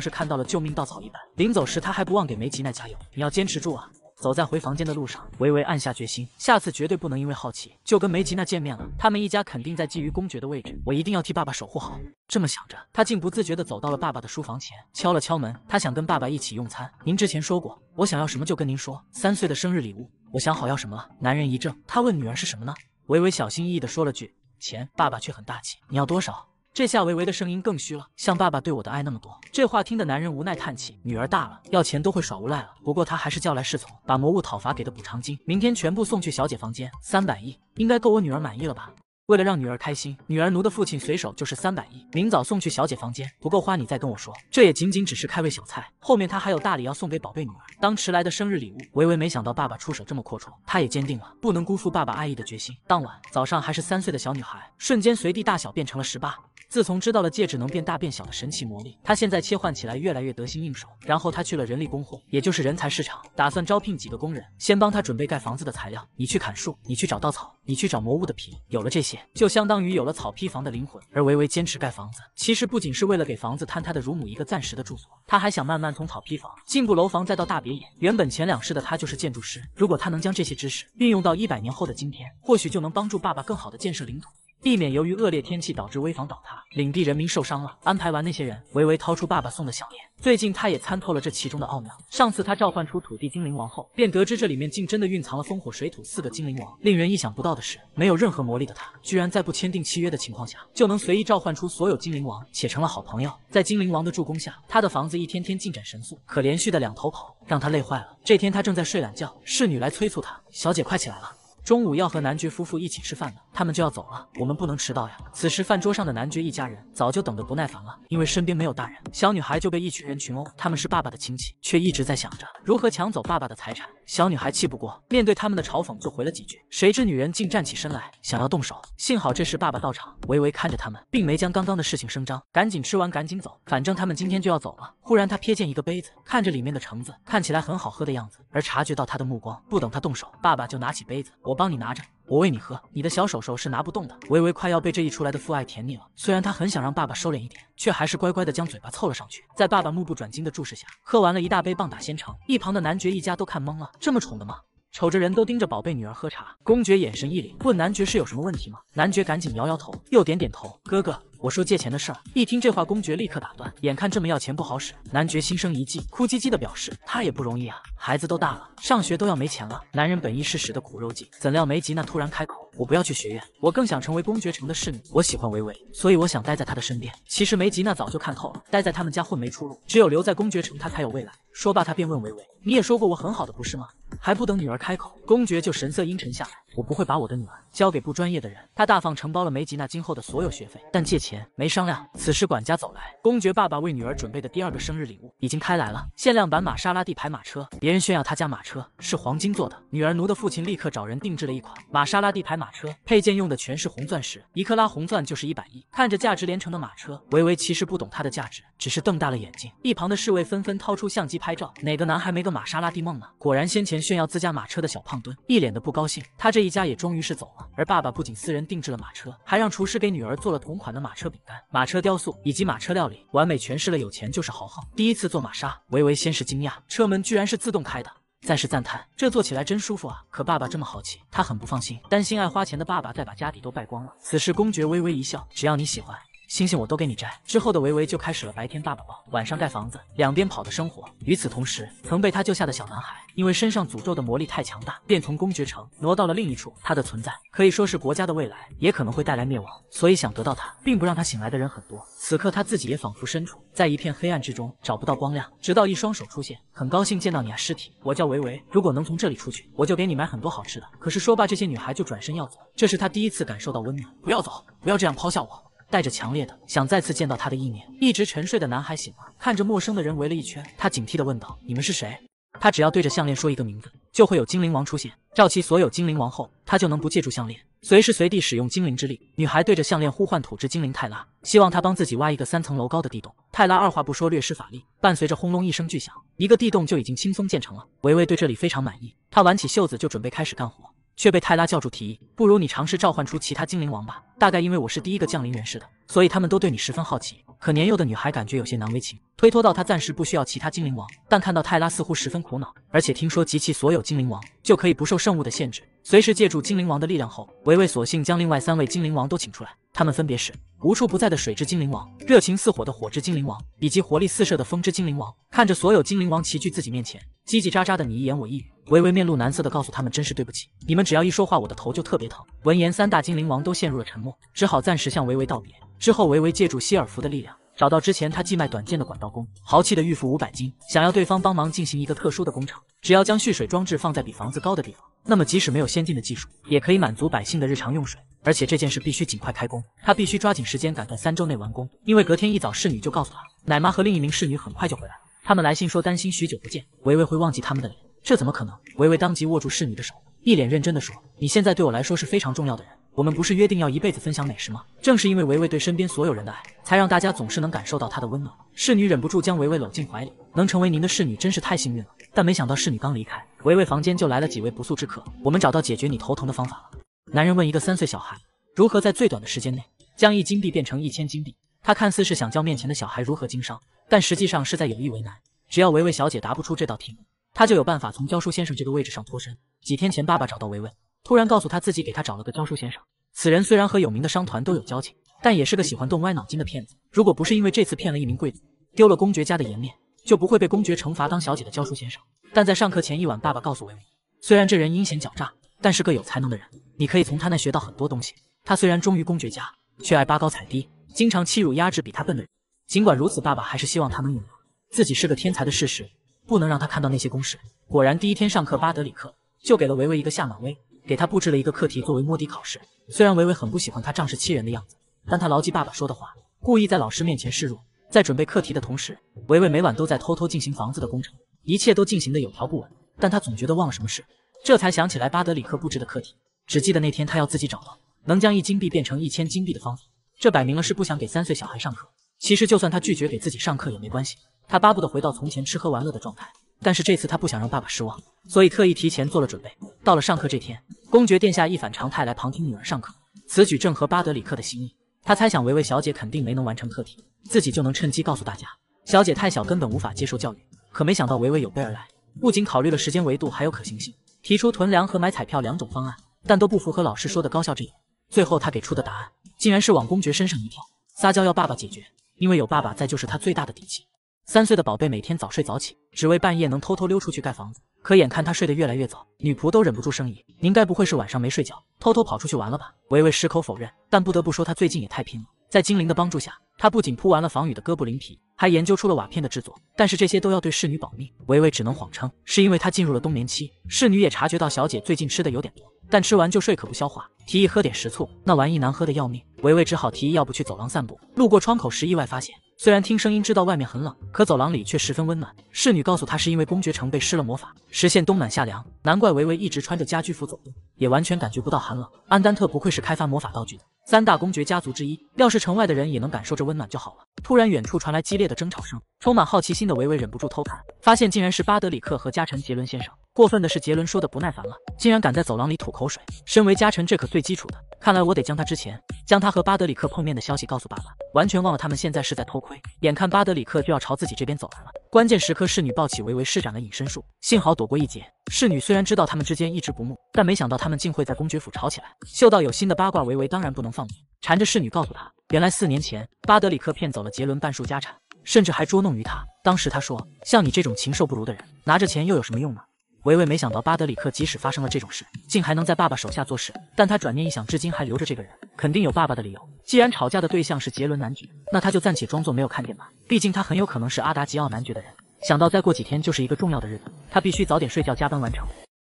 S1: 是看到了救命稻草一般，临走时他还不忘给梅吉娜加油，你要坚持住啊！走在回房间的路上，维维暗下决心，下次绝对不能因为好奇就跟梅吉娜见面了。他们一家肯定在觊觎公爵的位置，我一定要替爸爸守护好。这么想着，他竟不自觉地走到了爸爸的书房前，敲了敲门。他想跟爸爸一起用餐。您之前说过，我想要什么就跟您说。三岁的生日礼物，我想好要什么了。男人一怔，他问女儿是什么呢？维维小心翼翼地说了句钱。爸爸却很大气，你要多少？这下维维的声音更虚了，像爸爸对我的爱那么多。这话听得男人无奈叹气，女儿大了，要钱都会耍无赖了。不过他还是叫来侍从，把魔物讨伐给的补偿金，明天全部送去小姐房间，三百亿，应该够我女儿满意了吧？为了让女儿开心，女儿奴的父亲随手就是三百亿，明早送去小姐房间，不够花你再跟我说。这也仅仅只是开胃小菜，后面他还有大礼要送给宝贝女儿，当迟来的生日礼物。维维没想到爸爸出手这么阔绰，她也坚定了不能辜负爸爸爱意的决心。当晚早上还是三岁的小女孩，瞬间随地大小变成了十八。自从知道了戒指能变大变小的神奇魔力，他现在切换起来越来越得心应手。然后他去了人力工会，也就是人才市场，打算招聘几个工人，先帮他准备盖房子的材料。你去砍树，你去找稻草，你去找魔物的皮，有了这些，就相当于有了草坯房的灵魂。而维维坚持盖房子，其实不仅是为了给房子坍塌的乳母一个暂时的住所，他还想慢慢从草坯房进步楼房，再到大别野。原本前两世的他就是建筑师，如果他能将这些知识运用到一百年后的今天，或许就能帮助爸爸更好的建设领土。避免由于恶劣天气导致危房倒塌，领地人民受伤了。安排完那些人，维维掏出爸爸送的项链。最近他也参透了这其中的奥妙。上次他召唤出土地精灵王后，便得知这里面竟真的蕴藏了风火水土四个精灵王。令人意想不到的是，没有任何魔力的他，居然在不签订契约的情况下，就能随意召唤出所有精灵王，且成了好朋友。在精灵王的助攻下，他的房子一天天进展神速。可连续的两头跑让他累坏了。这天他正在睡懒觉，侍女来催促他：“小姐，快起来了，中午要和男爵夫妇一起吃饭呢。”他们就要走了，我们不能迟到呀！此时饭桌上的男爵一家人早就等得不耐烦了，因为身边没有大人，小女孩就被一群人群殴。他们是爸爸的亲戚，却一直在想着如何抢走爸爸的财产。小女孩气不过，面对他们的嘲讽就回了几句，谁知女人竟站起身来想要动手，幸好这时爸爸到场，微微看着他们，并没将刚刚的事情声张，赶紧吃完赶紧走，反正他们今天就要走了。忽然他瞥见一个杯子，看着里面的橙子，看起来很好喝的样子，而察觉到他的目光，不等他动手，爸爸就拿起杯子，我帮你拿着。我喂你喝，你的小手手是拿不动的。微微快要被这一出来的父爱甜腻了，虽然他很想让爸爸收敛一点，却还是乖乖的将嘴巴凑了上去。在爸爸目不转睛的注视下，喝完了一大杯棒打鲜橙。一旁的男爵一家都看懵了，这么宠的吗？瞅着人都盯着宝贝女儿喝茶，公爵眼神一凛，问男爵是有什么问题吗？男爵赶紧摇摇头，又点点头，哥哥。我说借钱的事儿，一听这话，公爵立刻打断。眼看这么要钱不好使，男爵心生一计，哭唧唧的表示他也不容易啊，孩子都大了，上学都要没钱了。男人本意是使的苦肉计，怎料梅吉娜突然开口：“我不要去学院，我更想成为公爵城的侍女。我喜欢维维，所以我想待在他的身边。”其实梅吉娜早就看透了，待在他们家混没出路，只有留在公爵城，他才有未来。说罢，他便问维维：“你也说过我很好的，不是吗？”还不等女儿开口，公爵就神色阴沉下来。我不会把我的女儿交给不专业的人。他大方承包了梅吉娜今后的所有学费，但借钱没商量。此时管家走来，公爵爸爸为女儿准备的第二个生日礼物已经开来了，限量版玛莎拉蒂牌马车。别人炫耀他家马车是黄金做的，女儿奴的父亲立刻找人定制了一款玛莎拉蒂牌马车，配件用的全是红钻石，一克拉红钻就是一百亿。看着价值连城的马车，维维其实不懂它的价值，只是瞪大了眼睛。一旁的侍卫纷纷掏出相机拍照。哪个男孩没个玛莎拉蒂梦呢？果然先前。炫耀自家马车的小胖墩一脸的不高兴，他这一家也终于是走了。而爸爸不仅私人定制了马车，还让厨师给女儿做了同款的马车饼干、马车雕塑以及马车料理，完美诠释了有钱就是豪横。第一次坐马莎，维维先是惊讶，车门居然是自动开的，再是赞叹，这坐起来真舒服啊！可爸爸这么豪气，他很不放心，担心爱花钱的爸爸再把家底都败光了。此时公爵微微一笑，只要你喜欢。星星我都给你摘。之后的维维就开始了白天抱宝宝，晚上盖房子，两边跑的生活。与此同时，曾被他救下的小男孩，因为身上诅咒的魔力太强大，便从公爵城挪到了另一处。他的存在可以说是国家的未来，也可能会带来灭亡，所以想得到他，并不让他醒来的人很多。此刻他自己也仿佛身处在一片黑暗之中，找不到光亮。直到一双手出现，很高兴见到你啊，尸体。我叫维维，如果能从这里出去，我就给你买很多好吃的。可是说罢，这些女孩就转身要走。这是他第一次感受到温暖。不要走，不要这样抛下我。带着强烈的想再次见到他的意念，一直沉睡的男孩醒了，看着陌生的人围了一圈，他警惕地问道：“你们是谁？”他只要对着项链说一个名字，就会有精灵王出现，召集所有精灵王后，他就能不借助项链，随时随地使用精灵之力。女孩对着项链呼唤土之精灵泰拉，希望他帮自己挖一个三层楼高的地洞。泰拉二话不说，略施法力，伴随着轰隆一声巨响，一个地洞就已经轻松建成了。维维对这里非常满意，他挽起袖子就准备开始干活。却被泰拉叫住，提议：“不如你尝试召唤出其他精灵王吧。大概因为我是第一个降临人似的，所以他们都对你十分好奇。”可年幼的女孩感觉有些难为情，推脱到她暂时不需要其他精灵王。但看到泰拉似乎十分苦恼，而且听说集齐所有精灵王就可以不受圣物的限制。随时借助精灵王的力量后，维维索性将另外三位精灵王都请出来。他们分别是无处不在的水之精灵王、热情似火的火之精灵王，以及活力四射的风之精灵王。看着所有精灵王齐聚自己面前，叽叽喳喳的你一言我一语，维维面露难色的告诉他们：“真是对不起，你们只要一说话，我的头就特别疼。”闻言，三大精灵王都陷入了沉默，只好暂时向维维道别。之后，维维借助希尔福的力量。找到之前他寄卖短剑的管道工，豪气的预付五百金，想要对方帮忙进行一个特殊的工程。只要将蓄水装置放在比房子高的地方，那么即使没有先进的技术，也可以满足百姓的日常用水。而且这件事必须尽快开工，他必须抓紧时间，赶在三周内完工。因为隔天一早，侍女就告诉他，奶妈和另一名侍女很快就回来。了。他们来信说，担心许久不见维维会忘记他们的脸，这怎么可能？维维当即握住侍女的手，一脸认真的说：“你现在对我来说是非常重要的人。”我们不是约定要一辈子分享美食吗？正是因为维维对身边所有人的爱，才让大家总是能感受到她的温暖。侍女忍不住将维维搂进怀里，能成为您的侍女真是太幸运了。但没想到，侍女刚离开维维房间，就来了几位不速之客。我们找到解决你头疼的方法了。男人问一个三岁小孩，如何在最短的时间内将一金币变成一千金币？他看似是想教面前的小孩如何经商，但实际上是在有意为难。只要维维小姐答不出这道题，他就有办法从教书先生这个位置上脱身。几天前，爸爸找到维维。突然告诉他自己给他找了个教书先生，此人虽然和有名的商团都有交情，但也是个喜欢动歪脑筋的骗子。如果不是因为这次骗了一名贵族，丢了公爵家的颜面，就不会被公爵惩罚当小姐的教书先生。但在上课前一晚，爸爸告诉维维，虽然这人阴险狡诈，但是个有才能的人，你可以从他那学到很多东西。他虽然忠于公爵家，却爱拔高踩低，经常欺辱压制比他笨的人。尽管如此，爸爸还是希望他能隐瞒自己是个天才的事实，不能让他看到那些公式。果然，第一天上课，巴德里克就给了维维一个下马威。给他布置了一个课题作为摸底考试。虽然维维很不喜欢他仗势欺人的样子，但他牢记爸爸说的话，故意在老师面前示弱。在准备课题的同时，维维每晚都在偷偷进行房子的工程，一切都进行的有条不紊。但他总觉得忘了什么事，这才想起来巴德里克布置的课题，只记得那天他要自己找到能将一金币变成一千金币的方法。这摆明了是不想给三岁小孩上课。其实就算他拒绝给自己上课也没关系，他巴不得回到从前吃喝玩乐的状态。但是这次他不想让爸爸失望，所以特意提前做了准备。到了上课这天，公爵殿下一反常态来旁听女儿上课，此举正合巴德里克的心意。他猜想维维小姐肯定没能完成课题，自己就能趁机告诉大家，小姐太小，根本无法接受教育。可没想到维维有备而来，不仅考虑了时间维度，还有可行性，提出囤粮和买彩票两种方案，但都不符合老师说的高效这一最后他给出的答案竟然是往公爵身上一跳，撒娇要爸爸解决，因为有爸爸在就是他最大的底气。三岁的宝贝每天早睡早起，只为半夜能偷偷溜出去盖房子。可眼看他睡得越来越早，女仆都忍不住生疑：“您该不会是晚上没睡觉，偷偷跑出去玩了吧？”维维矢口否认，但不得不说他最近也太拼了。在精灵的帮助下，他不仅铺完了防雨的哥布林皮，还研究出了瓦片的制作。但是这些都要对侍女保密，维维只能谎称是因为他进入了冬眠期。侍女也察觉到小姐最近吃的有点多，但吃完就睡可不消化，提议喝点食醋，那玩意难喝的要命。维维只好提议要不去走廊散步。路过窗口时，意外发现。虽然听声音知道外面很冷，可走廊里却十分温暖。侍女告诉他，是因为公爵城被施了魔法，实现冬暖夏凉。难怪维维一直穿着家居服走动，也完全感觉不到寒冷。安丹特不愧是开发魔法道具的三大公爵家族之一，要是城外的人也能感受这温暖就好了。突然，远处传来激烈的争吵声，充满好奇心的维维忍不住偷看，发现竟然是巴德里克和家臣杰伦先生。过分的是，杰伦说的不耐烦了，竟然敢在走廊里吐口水。身为家臣，这可最基础的。看来我得将他之前将他和巴德里克碰面的消息告诉爸爸。完全忘了他们现在是在偷窥。眼看巴德里克就要朝自己这边走来了，关键时刻侍女抱起维维施展了隐身术，幸好躲过一劫。侍女虽然知道他们之间一直不睦，但没想到他们竟会在公爵府吵起来。嗅到有新的八卦，维维当然不能放过，缠着侍女告诉他，原来四年前巴德里克骗走了杰伦半数家产，甚至还捉弄于他。当时他说，像你这种禽兽不如的人，拿着钱又有什么用呢？维维没想到巴德里克即使发生了这种事，竟还能在爸爸手下做事。但他转念一想，至今还留着这个人，肯定有爸爸的理由。既然吵架的对象是杰伦男爵，那他就暂且装作没有看见吧。毕竟他很有可能是阿达吉奥男爵的人。想到再过几天就是一个重要的日子，他必须早点睡觉，加班完成。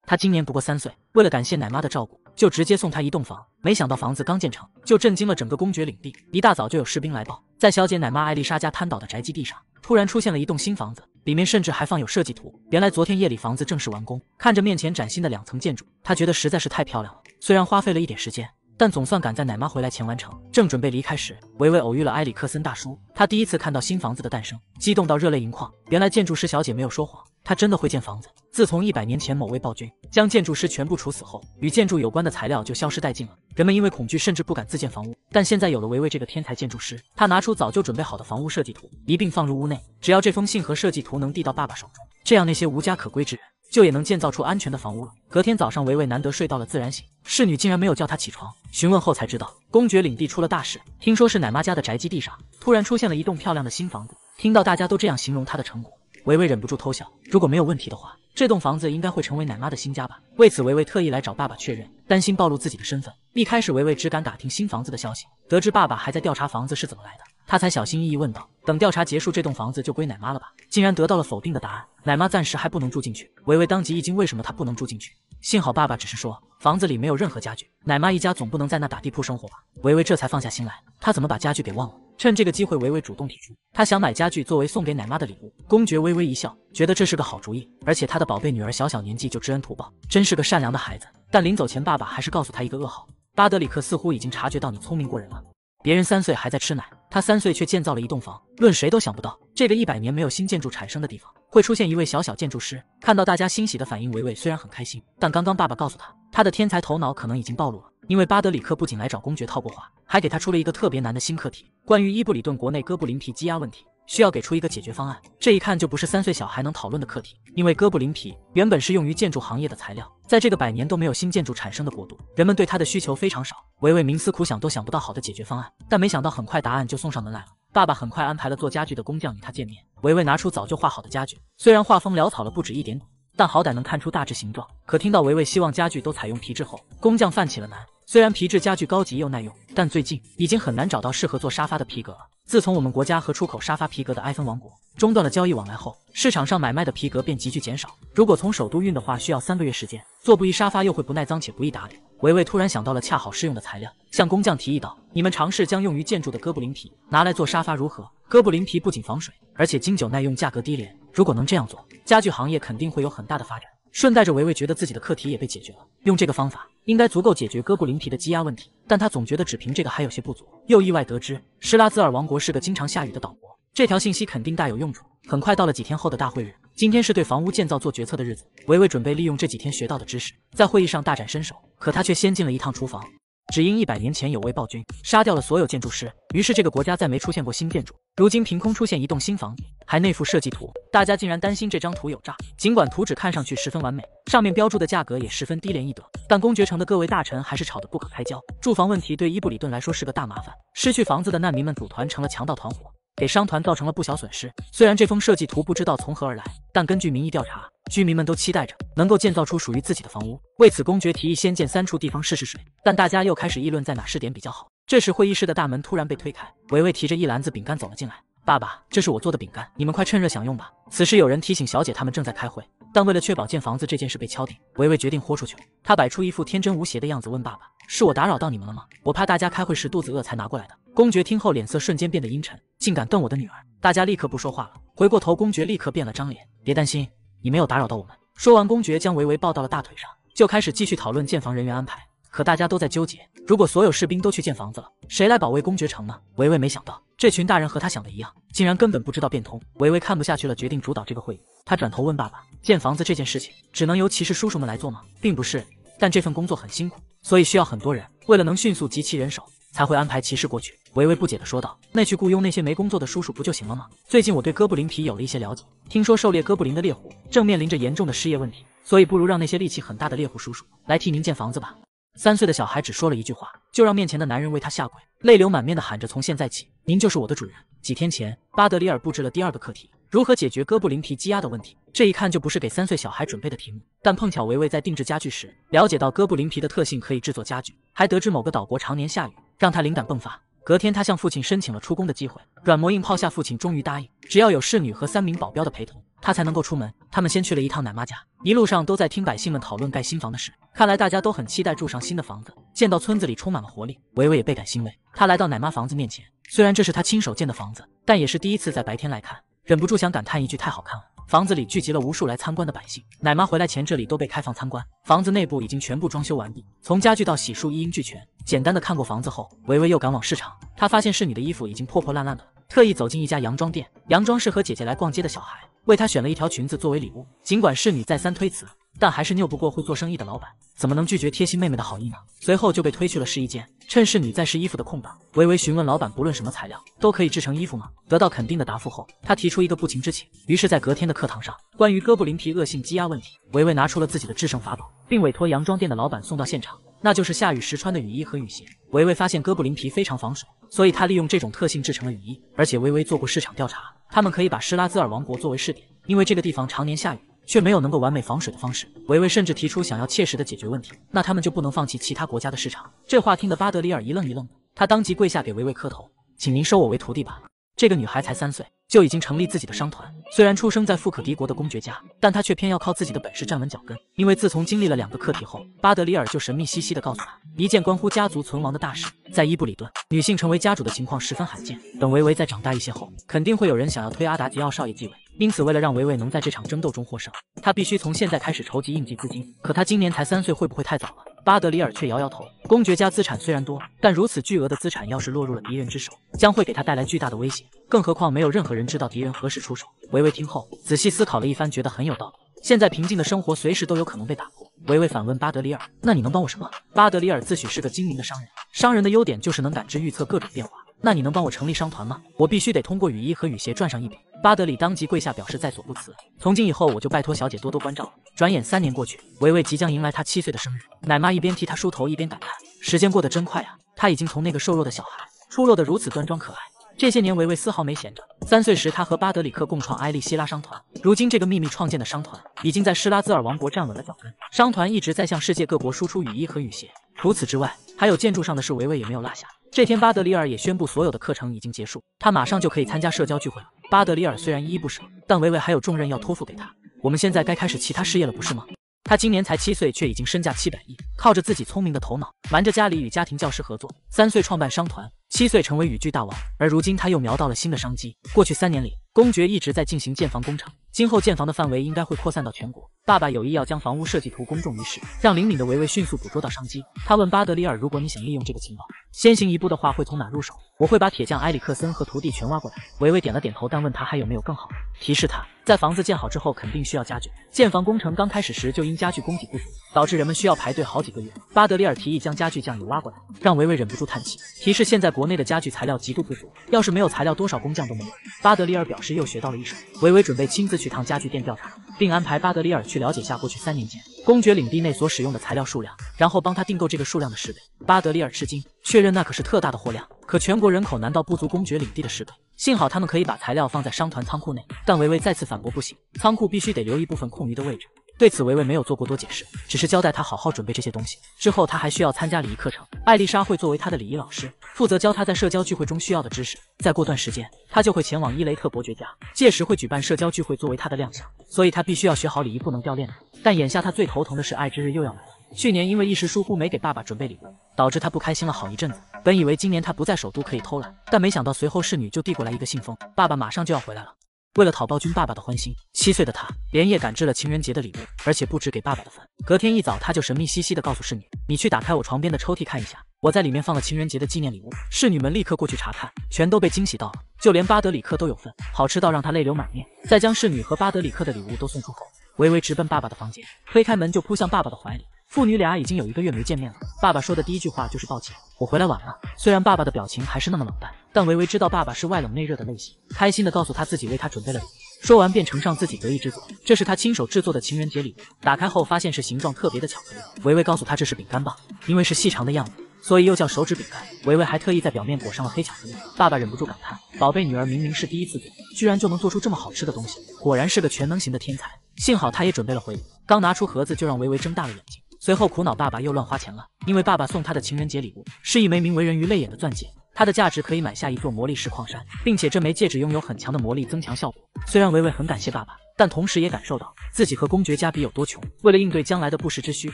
S1: 他今年不过三岁，为了感谢奶妈的照顾。就直接送他一栋房，没想到房子刚建成，就震惊了整个公爵领地。一大早就有士兵来报，在小姐奶妈艾丽莎家瘫倒的宅基地上，突然出现了一栋新房子，里面甚至还放有设计图。原来昨天夜里房子正式完工。看着面前崭新的两层建筑，他觉得实在是太漂亮了。虽然花费了一点时间，但总算赶在奶妈回来前完成。正准备离开时，维维偶遇了埃里克森大叔，他第一次看到新房子的诞生，激动到热泪盈眶。原来建筑师小姐没有说谎。他真的会建房子。自从一百年前某位暴君将建筑师全部处死后，与建筑有关的材料就消失殆尽了。人们因为恐惧，甚至不敢自建房屋。但现在有了维维这个天才建筑师，他拿出早就准备好的房屋设计图，一并放入屋内。只要这封信和设计图能递到爸爸手中，这样那些无家可归之人就也能建造出安全的房屋了。隔天早上，维维难得睡到了自然醒，侍女竟然没有叫他起床。询问后才知道，公爵领地出了大事。听说是奶妈家的宅基地上突然出现了一栋漂亮的新房子。听到大家都这样形容他的成果。维维忍不住偷笑，如果没有问题的话，这栋房子应该会成为奶妈的新家吧？为此，维维特意来找爸爸确认，担心暴露自己的身份。一开始，维维只敢打听新房子的消息，得知爸爸还在调查房子是怎么来的，他才小心翼翼问道：“等调查结束，这栋房子就归奶妈了吧？”竟然得到了否定的答案，奶妈暂时还不能住进去。维维当即一惊：“为什么她不能住进去？”幸好爸爸只是说房子里没有任何家具，奶妈一家总不能在那打地铺生活吧？维维这才放下心来，她怎么把家具给忘了？趁这个机会，维维主动提出，他想买家具作为送给奶妈的礼物。公爵微微一笑，觉得这是个好主意，而且他的宝贝女儿小小年纪就知恩图报，真是个善良的孩子。但临走前，爸爸还是告诉他一个噩耗：巴德里克似乎已经察觉到你聪明过人了。别人三岁还在吃奶，他三岁却建造了一栋房。论谁都想不到，这个一百年没有新建筑产生的地方，会出现一位小小建筑师。看到大家欣喜的反应，维维虽然很开心，但刚刚爸爸告诉他，他的天才头脑可能已经暴露了。因为巴德里克不仅来找公爵套过话，还给他出了一个特别难的新课题，关于伊布里顿国内哥布林皮积压问题，需要给出一个解决方案。这一看就不是三岁小孩能讨论的课题，因为哥布林皮原本是用于建筑行业的材料，在这个百年都没有新建筑产生的国度，人们对它的需求非常少。维维冥思苦想都想不到好的解决方案，但没想到很快答案就送上门来了。爸爸很快安排了做家具的工匠与他见面。维维拿出早就画好的家具，虽然画风潦草了不止一点点，但好歹能看出大致形状。可听到维维希望家具都采用皮质后，工匠犯起了难。虽然皮质家具高级又耐用，但最近已经很难找到适合做沙发的皮革了。自从我们国家和出口沙发皮革的埃芬王国中断了交易往来后，市场上买卖的皮革便急剧减少。如果从首都运的话，需要三个月时间。做布艺沙发又会不耐脏且不易打理。维维突然想到了恰好适用的材料，向工匠提议道：“你们尝试将用于建筑的哥布林皮拿来做沙发如何？哥布林皮不仅防水，而且经久耐用，价格低廉。如果能这样做，家具行业肯定会有很大的发展。”顺带着，维维觉得自己的课题也被解决了。用这个方法，应该足够解决哥布林皮的积压问题。但他总觉得只凭这个还有些不足。又意外得知，施拉兹尔王国是个经常下雨的岛国，这条信息肯定大有用处。很快到了几天后的大会日，今天是对房屋建造做决策的日子。维维准备利用这几天学到的知识，在会议上大展身手。可他却先进了一趟厨房。只因一百年前有位暴君杀掉了所有建筑师，于是这个国家再没出现过新建筑。如今凭空出现一栋新房子，还内附设计图，大家竟然担心这张图有诈。尽管图纸看上去十分完美，上面标注的价格也十分低廉易得，但公爵城的各位大臣还是吵得不可开交。住房问题对伊布里顿来说是个大麻烦，失去房子的难民们组团成了强盗团伙，给商团造成了不小损失。虽然这封设计图不知道从何而来，但根据民意调查。居民们都期待着能够建造出属于自己的房屋，为此公爵提议先建三处地方试试水，但大家又开始议论在哪试点比较好。这时，会议室的大门突然被推开，维维提着一篮子饼干走了进来。爸爸，这是我做的饼干，你们快趁热享用吧。此时，有人提醒小姐他们正在开会，但为了确保建房子这件事被敲定，维维决定豁出去了。他摆出一副天真无邪的样子，问爸爸：“是我打扰到你们了吗？我怕大家开会时肚子饿才拿过来的。”公爵听后脸色瞬间变得阴沉，竟敢瞪我的女儿！大家立刻不说话了。回过头，公爵立刻变了张脸：“别担心。”你没有打扰到我们。说完，公爵将维维抱到了大腿上，就开始继续讨论建房人员安排。可大家都在纠结，如果所有士兵都去建房子了，谁来保卫公爵城呢？维维没想到，这群大人和他想的一样，竟然根本不知道变通。维维看不下去了，决定主导这个会议。他转头问爸爸：“建房子这件事情，只能由骑士叔叔们来做吗？”“并不是，但这份工作很辛苦，所以需要很多人。为了能迅速集齐人手，才会安排骑士过去。”维维不解地说道：“那去雇佣那些没工作的叔叔不就行了吗？最近我对哥布林皮有了一些了解，听说狩猎哥布林的猎户正面临着严重的失业问题，所以不如让那些力气很大的猎户叔叔来替您建房子吧。”三岁的小孩只说了一句话，就让面前的男人为他下跪，泪流满面地喊着：“从现在起，您就是我的主人。”几天前，巴德里尔布置了第二个课题：如何解决哥布林皮积压的问题。这一看就不是给三岁小孩准备的题目，但碰巧维维在定制家具时了解到哥布林皮的特性可以制作家具，还得知某个岛国常年下雨，让他灵感迸发。隔天，他向父亲申请了出宫的机会，软磨硬泡下，父亲终于答应，只要有侍女和三名保镖的陪同，他才能够出门。他们先去了一趟奶妈家，一路上都在听百姓们讨论盖新房的事，看来大家都很期待住上新的房子。见到村子里充满了活力，维维也倍感欣慰。他来到奶妈房子面前，虽然这是他亲手建的房子，但也是第一次在白天来看，忍不住想感叹一句：太好看了。房子里聚集了无数来参观的百姓。奶妈回来前，这里都被开放参观。房子内部已经全部装修完毕，从家具到洗漱一应俱全。简单的看过房子后，维维又赶往市场。她发现侍女的衣服已经破破烂烂的，特意走进一家洋装店，洋装是和姐姐来逛街的小孩，为她选了一条裙子作为礼物。尽管侍女再三推辞。但还是拗不过会做生意的老板，怎么能拒绝贴心妹妹的好意呢？随后就被推去了试衣间。趁侍女在试衣服的空档，维维询问老板，不论什么材料都可以制成衣服吗？得到肯定的答复后，他提出一个不情之请。于是，在隔天的课堂上，关于哥布林皮恶性积压问题，维维拿出了自己的制胜法宝，并委托洋装店的老板送到现场，那就是下雨时穿的雨衣和雨鞋。维维发现哥布林皮非常防水，所以他利用这种特性制成了雨衣，而且维维做过市场调查，他们可以把施拉兹尔王国作为试点，因为这个地方常年下雨。却没有能够完美防水的方式。维维甚至提出想要切实的解决问题，那他们就不能放弃其他国家的市场。这话听得巴德里尔一愣一愣的，他当即跪下给维维磕头，请您收我为徒弟吧。这个女孩才三岁。就已经成立自己的商团。虽然出生在富可敌国的公爵家，但他却偏要靠自己的本事站稳脚跟。因为自从经历了两个课题后，巴德里尔就神秘兮兮的告诉他一件关乎家族存亡的大事：在伊布里顿，女性成为家主的情况十分罕见。等维维再长大一些后，肯定会有人想要推阿达吉奥少爷继位。因此，为了让维维能在这场争斗中获胜，他必须从现在开始筹集应急资金。可他今年才三岁，会不会太早了？巴德里尔却摇摇头。公爵家资产虽然多，但如此巨额的资产要是落入了敌人之手，将会给他带来巨大的威胁。更何况，没有任何人知道敌人何时出手。维维听后仔细思考了一番，觉得很有道理。现在平静的生活随时都有可能被打破。维维反问巴德里尔：“那你能帮我什么？”巴德里尔自诩是个精明的商人，商人的优点就是能感知预测各种变化。那你能帮我成立商团吗？我必须得通过雨衣和雨鞋赚上一笔。巴德里当即跪下，表示在所不辞。从今以后，我就拜托小姐多多关照。转眼三年过去，维维即将迎来她七岁的生日。奶妈一边替她梳头，一边感叹：“时间过得真快啊！她已经从那个瘦弱的小孩，出落得如此端庄可爱。”这些年，维维丝毫没闲着。三岁时，他和巴德里克共创埃利希拉商团。如今，这个秘密创建的商团已经在施拉兹尔王国站稳了脚跟。商团一直在向世界各国输出雨衣和雨鞋。除此之外，还有建筑上的事，维维也没有落下。这天，巴德里尔也宣布所有的课程已经结束，他马上就可以参加社交聚会了。巴德里尔虽然依依不舍，但维维还有重任要托付给他。我们现在该开始其他事业了，不是吗？他今年才七岁，却已经身价七百亿，靠着自己聪明的头脑，瞒着家里与家庭教师合作，三岁创办商团，七岁成为语句大王，而如今他又瞄到了新的商机。过去三年里，公爵一直在进行建房工程。今后建房的范围应该会扩散到全国。爸爸有意要将房屋设计图公众于世，让灵敏的维维迅速捕捉到商机。他问巴德里尔：“如果你想利用这个情报，先行一步的话，会从哪入手？”我会把铁匠埃里克森和徒弟全挖过来。维维点了点头，但问他还有没有更好。的，提示他在房子建好之后，肯定需要家具。建房工程刚开始时，就因家具供给不足，导致人们需要排队好几个月。巴德里尔提议将家具匠也挖过来，让维维忍不住叹气。提示现在国内的家具材料极度不足，要是没有材料，多少工匠都没有。巴德里尔表示又学到了一手。维维准备亲自去。趟家具店调查，并安排巴德里尔去了解下过去三年间公爵领地内所使用的材料数量，然后帮他订购这个数量的十倍。巴德里尔吃惊，确认那可是特大的货量。可全国人口难道不足公爵领地的十倍？幸好他们可以把材料放在商团仓库内，但维维再次反驳不行，仓库必须得留一部分空余的位置。对此，维维没有做过多解释，只是交代他好好准备这些东西。之后，他还需要参加礼仪课程，艾丽莎会作为他的礼仪老师，负责教他在社交聚会中需要的知识。再过段时间，他就会前往伊雷特伯爵家，届时会举办社交聚会作为他的亮相，所以他必须要学好礼仪，不能掉链子。但眼下他最头疼的是爱之日又要来了。去年因为一时疏忽没给爸爸准备礼物，导致他不开心了好一阵子。本以为今年他不在首都可以偷懒，但没想到随后侍女就递过来一个信封，爸爸马上就要回来了。为了讨暴君爸爸的欢心，七岁的他连夜赶制了情人节的礼物，而且不止给爸爸的份。隔天一早，他就神秘兮兮的告诉侍女：“你去打开我床边的抽屉看一下，我在里面放了情人节的纪念礼物。”侍女们立刻过去查看，全都被惊喜到了，就连巴德里克都有份，好吃到让他泪流满面。在将侍女和巴德里克的礼物都送出后，微微直奔爸爸的房间，推开门就扑向爸爸的怀里。父女俩已经有一个月没见面了。爸爸说的第一句话就是抱歉，我回来晚了。虽然爸爸的表情还是那么冷淡，但维维知道爸爸是外冷内热的类型，开心地告诉他自己为他准备了礼物。说完便呈上自己得意之作，这是他亲手制作的情人节礼物。打开后发现是形状特别的巧克力。维维告诉他这是饼干棒，因为是细长的样子，所以又叫手指饼干。维维还特意在表面裹上了黑巧克力。爸爸忍不住感叹，宝贝女儿明明是第一次做，居然就能做出这么好吃的东西，果然是个全能型的天才。幸好他也准备了回礼，刚拿出盒子就让维维睁大了眼睛。随后苦恼，爸爸又乱花钱了。因为爸爸送他的情人节礼物是一枚名为“人鱼泪眼”的钻戒，它的价值可以买下一座魔力石矿山，并且这枚戒指拥有很强的魔力增强效果。虽然维维很感谢爸爸，但同时也感受到自己和公爵家比有多穷。为了应对将来的不时之需，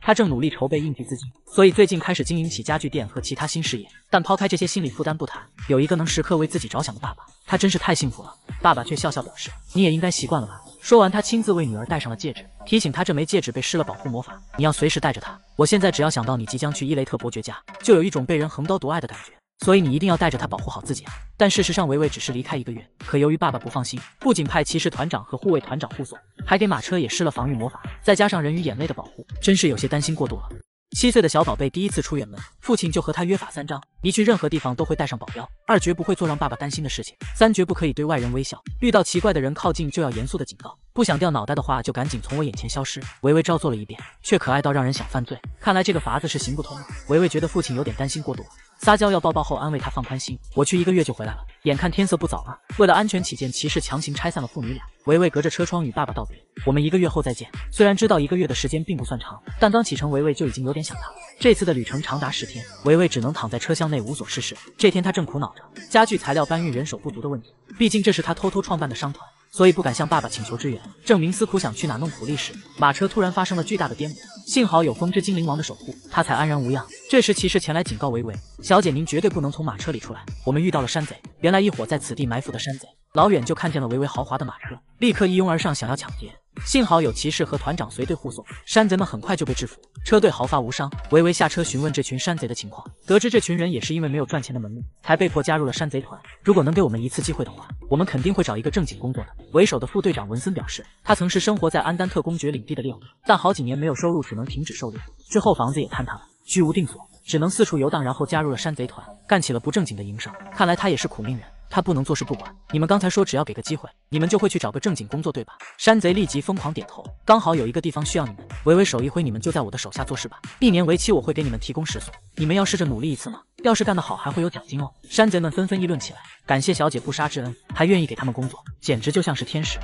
S1: 他正努力筹备应急资金，所以最近开始经营起家具店和其他新事业。但抛开这些心理负担不谈，有一个能时刻为自己着想的爸爸，他真是太幸福了。爸爸却笑笑表示：“你也应该习惯了吧。”说完，他亲自为女儿戴上了戒指，提醒她这枚戒指被施了保护魔法，你要随时带着它。我现在只要想到你即将去伊雷特伯爵家，就有一种被人横刀夺爱的感觉，所以你一定要带着它保护好自己啊！但事实上，维维只是离开一个月，可由于爸爸不放心，不仅派骑士团长和护卫团长护送，还给马车也施了防御魔法，再加上人鱼眼泪的保护，真是有些担心过度了。七岁的小宝贝第一次出远门，父亲就和他约法三章：一去任何地方都会带上保镖；二绝不会做让爸爸担心的事情；三绝不可以对外人微笑。遇到奇怪的人靠近，就要严肃的警告。不想掉脑袋的话，就赶紧从我眼前消失。维维照做了一遍，却可爱到让人想犯罪。看来这个法子是行不通了。维维觉得父亲有点担心过度。撒娇要抱抱后，安慰他放宽心，我去一个月就回来了。眼看天色不早了，为了安全起见，骑士强行拆散了父女俩。维维隔着车窗与爸爸道别：“我们一个月后再见。”虽然知道一个月的时间并不算长，但刚启程，维维就已经有点想他。这次的旅程长达十天，维维只能躺在车厢内无所事事。这天他正苦恼着家具材料搬运人手不足的问题，毕竟这是他偷偷创办的商团。所以不敢向爸爸请求支援，正冥思苦想去哪弄苦力时，马车突然发生了巨大的颠簸，幸好有风之精灵王的守护，他才安然无恙。这时骑士前来警告维维小姐：“您绝对不能从马车里出来，我们遇到了山贼。”原来一伙在此地埋伏的山贼。老远就看见了维维豪华的马车，立刻一拥而上想要抢劫。幸好有骑士和团长随队护送，山贼们很快就被制服，车队毫发无伤。维维下车询问这群山贼的情况，得知这群人也是因为没有赚钱的门路，才被迫加入了山贼团。如果能给我们一次机会的话，我们肯定会找一个正经工作的。为首的副队长文森表示，他曾是生活在安丹特公爵领地的猎户，但好几年没有收入，只能停止狩猎。之后房子也坍塌了，居无定所，只能四处游荡，然后加入了山贼团，干起了不正经的营生。看来他也是苦命人。他不能坐视不管。你们刚才说，只要给个机会，你们就会去找个正经工作，对吧？山贼立即疯狂点头。刚好有一个地方需要你们，微微手一挥，你们就在我的手下做事吧。一年为期，我会给你们提供食宿。你们要试着努力一次吗？要是干得好，还会有奖金哦。山贼们纷纷议论起来：“感谢小姐不杀之恩，还愿意给他们工作，简直就像是天使。”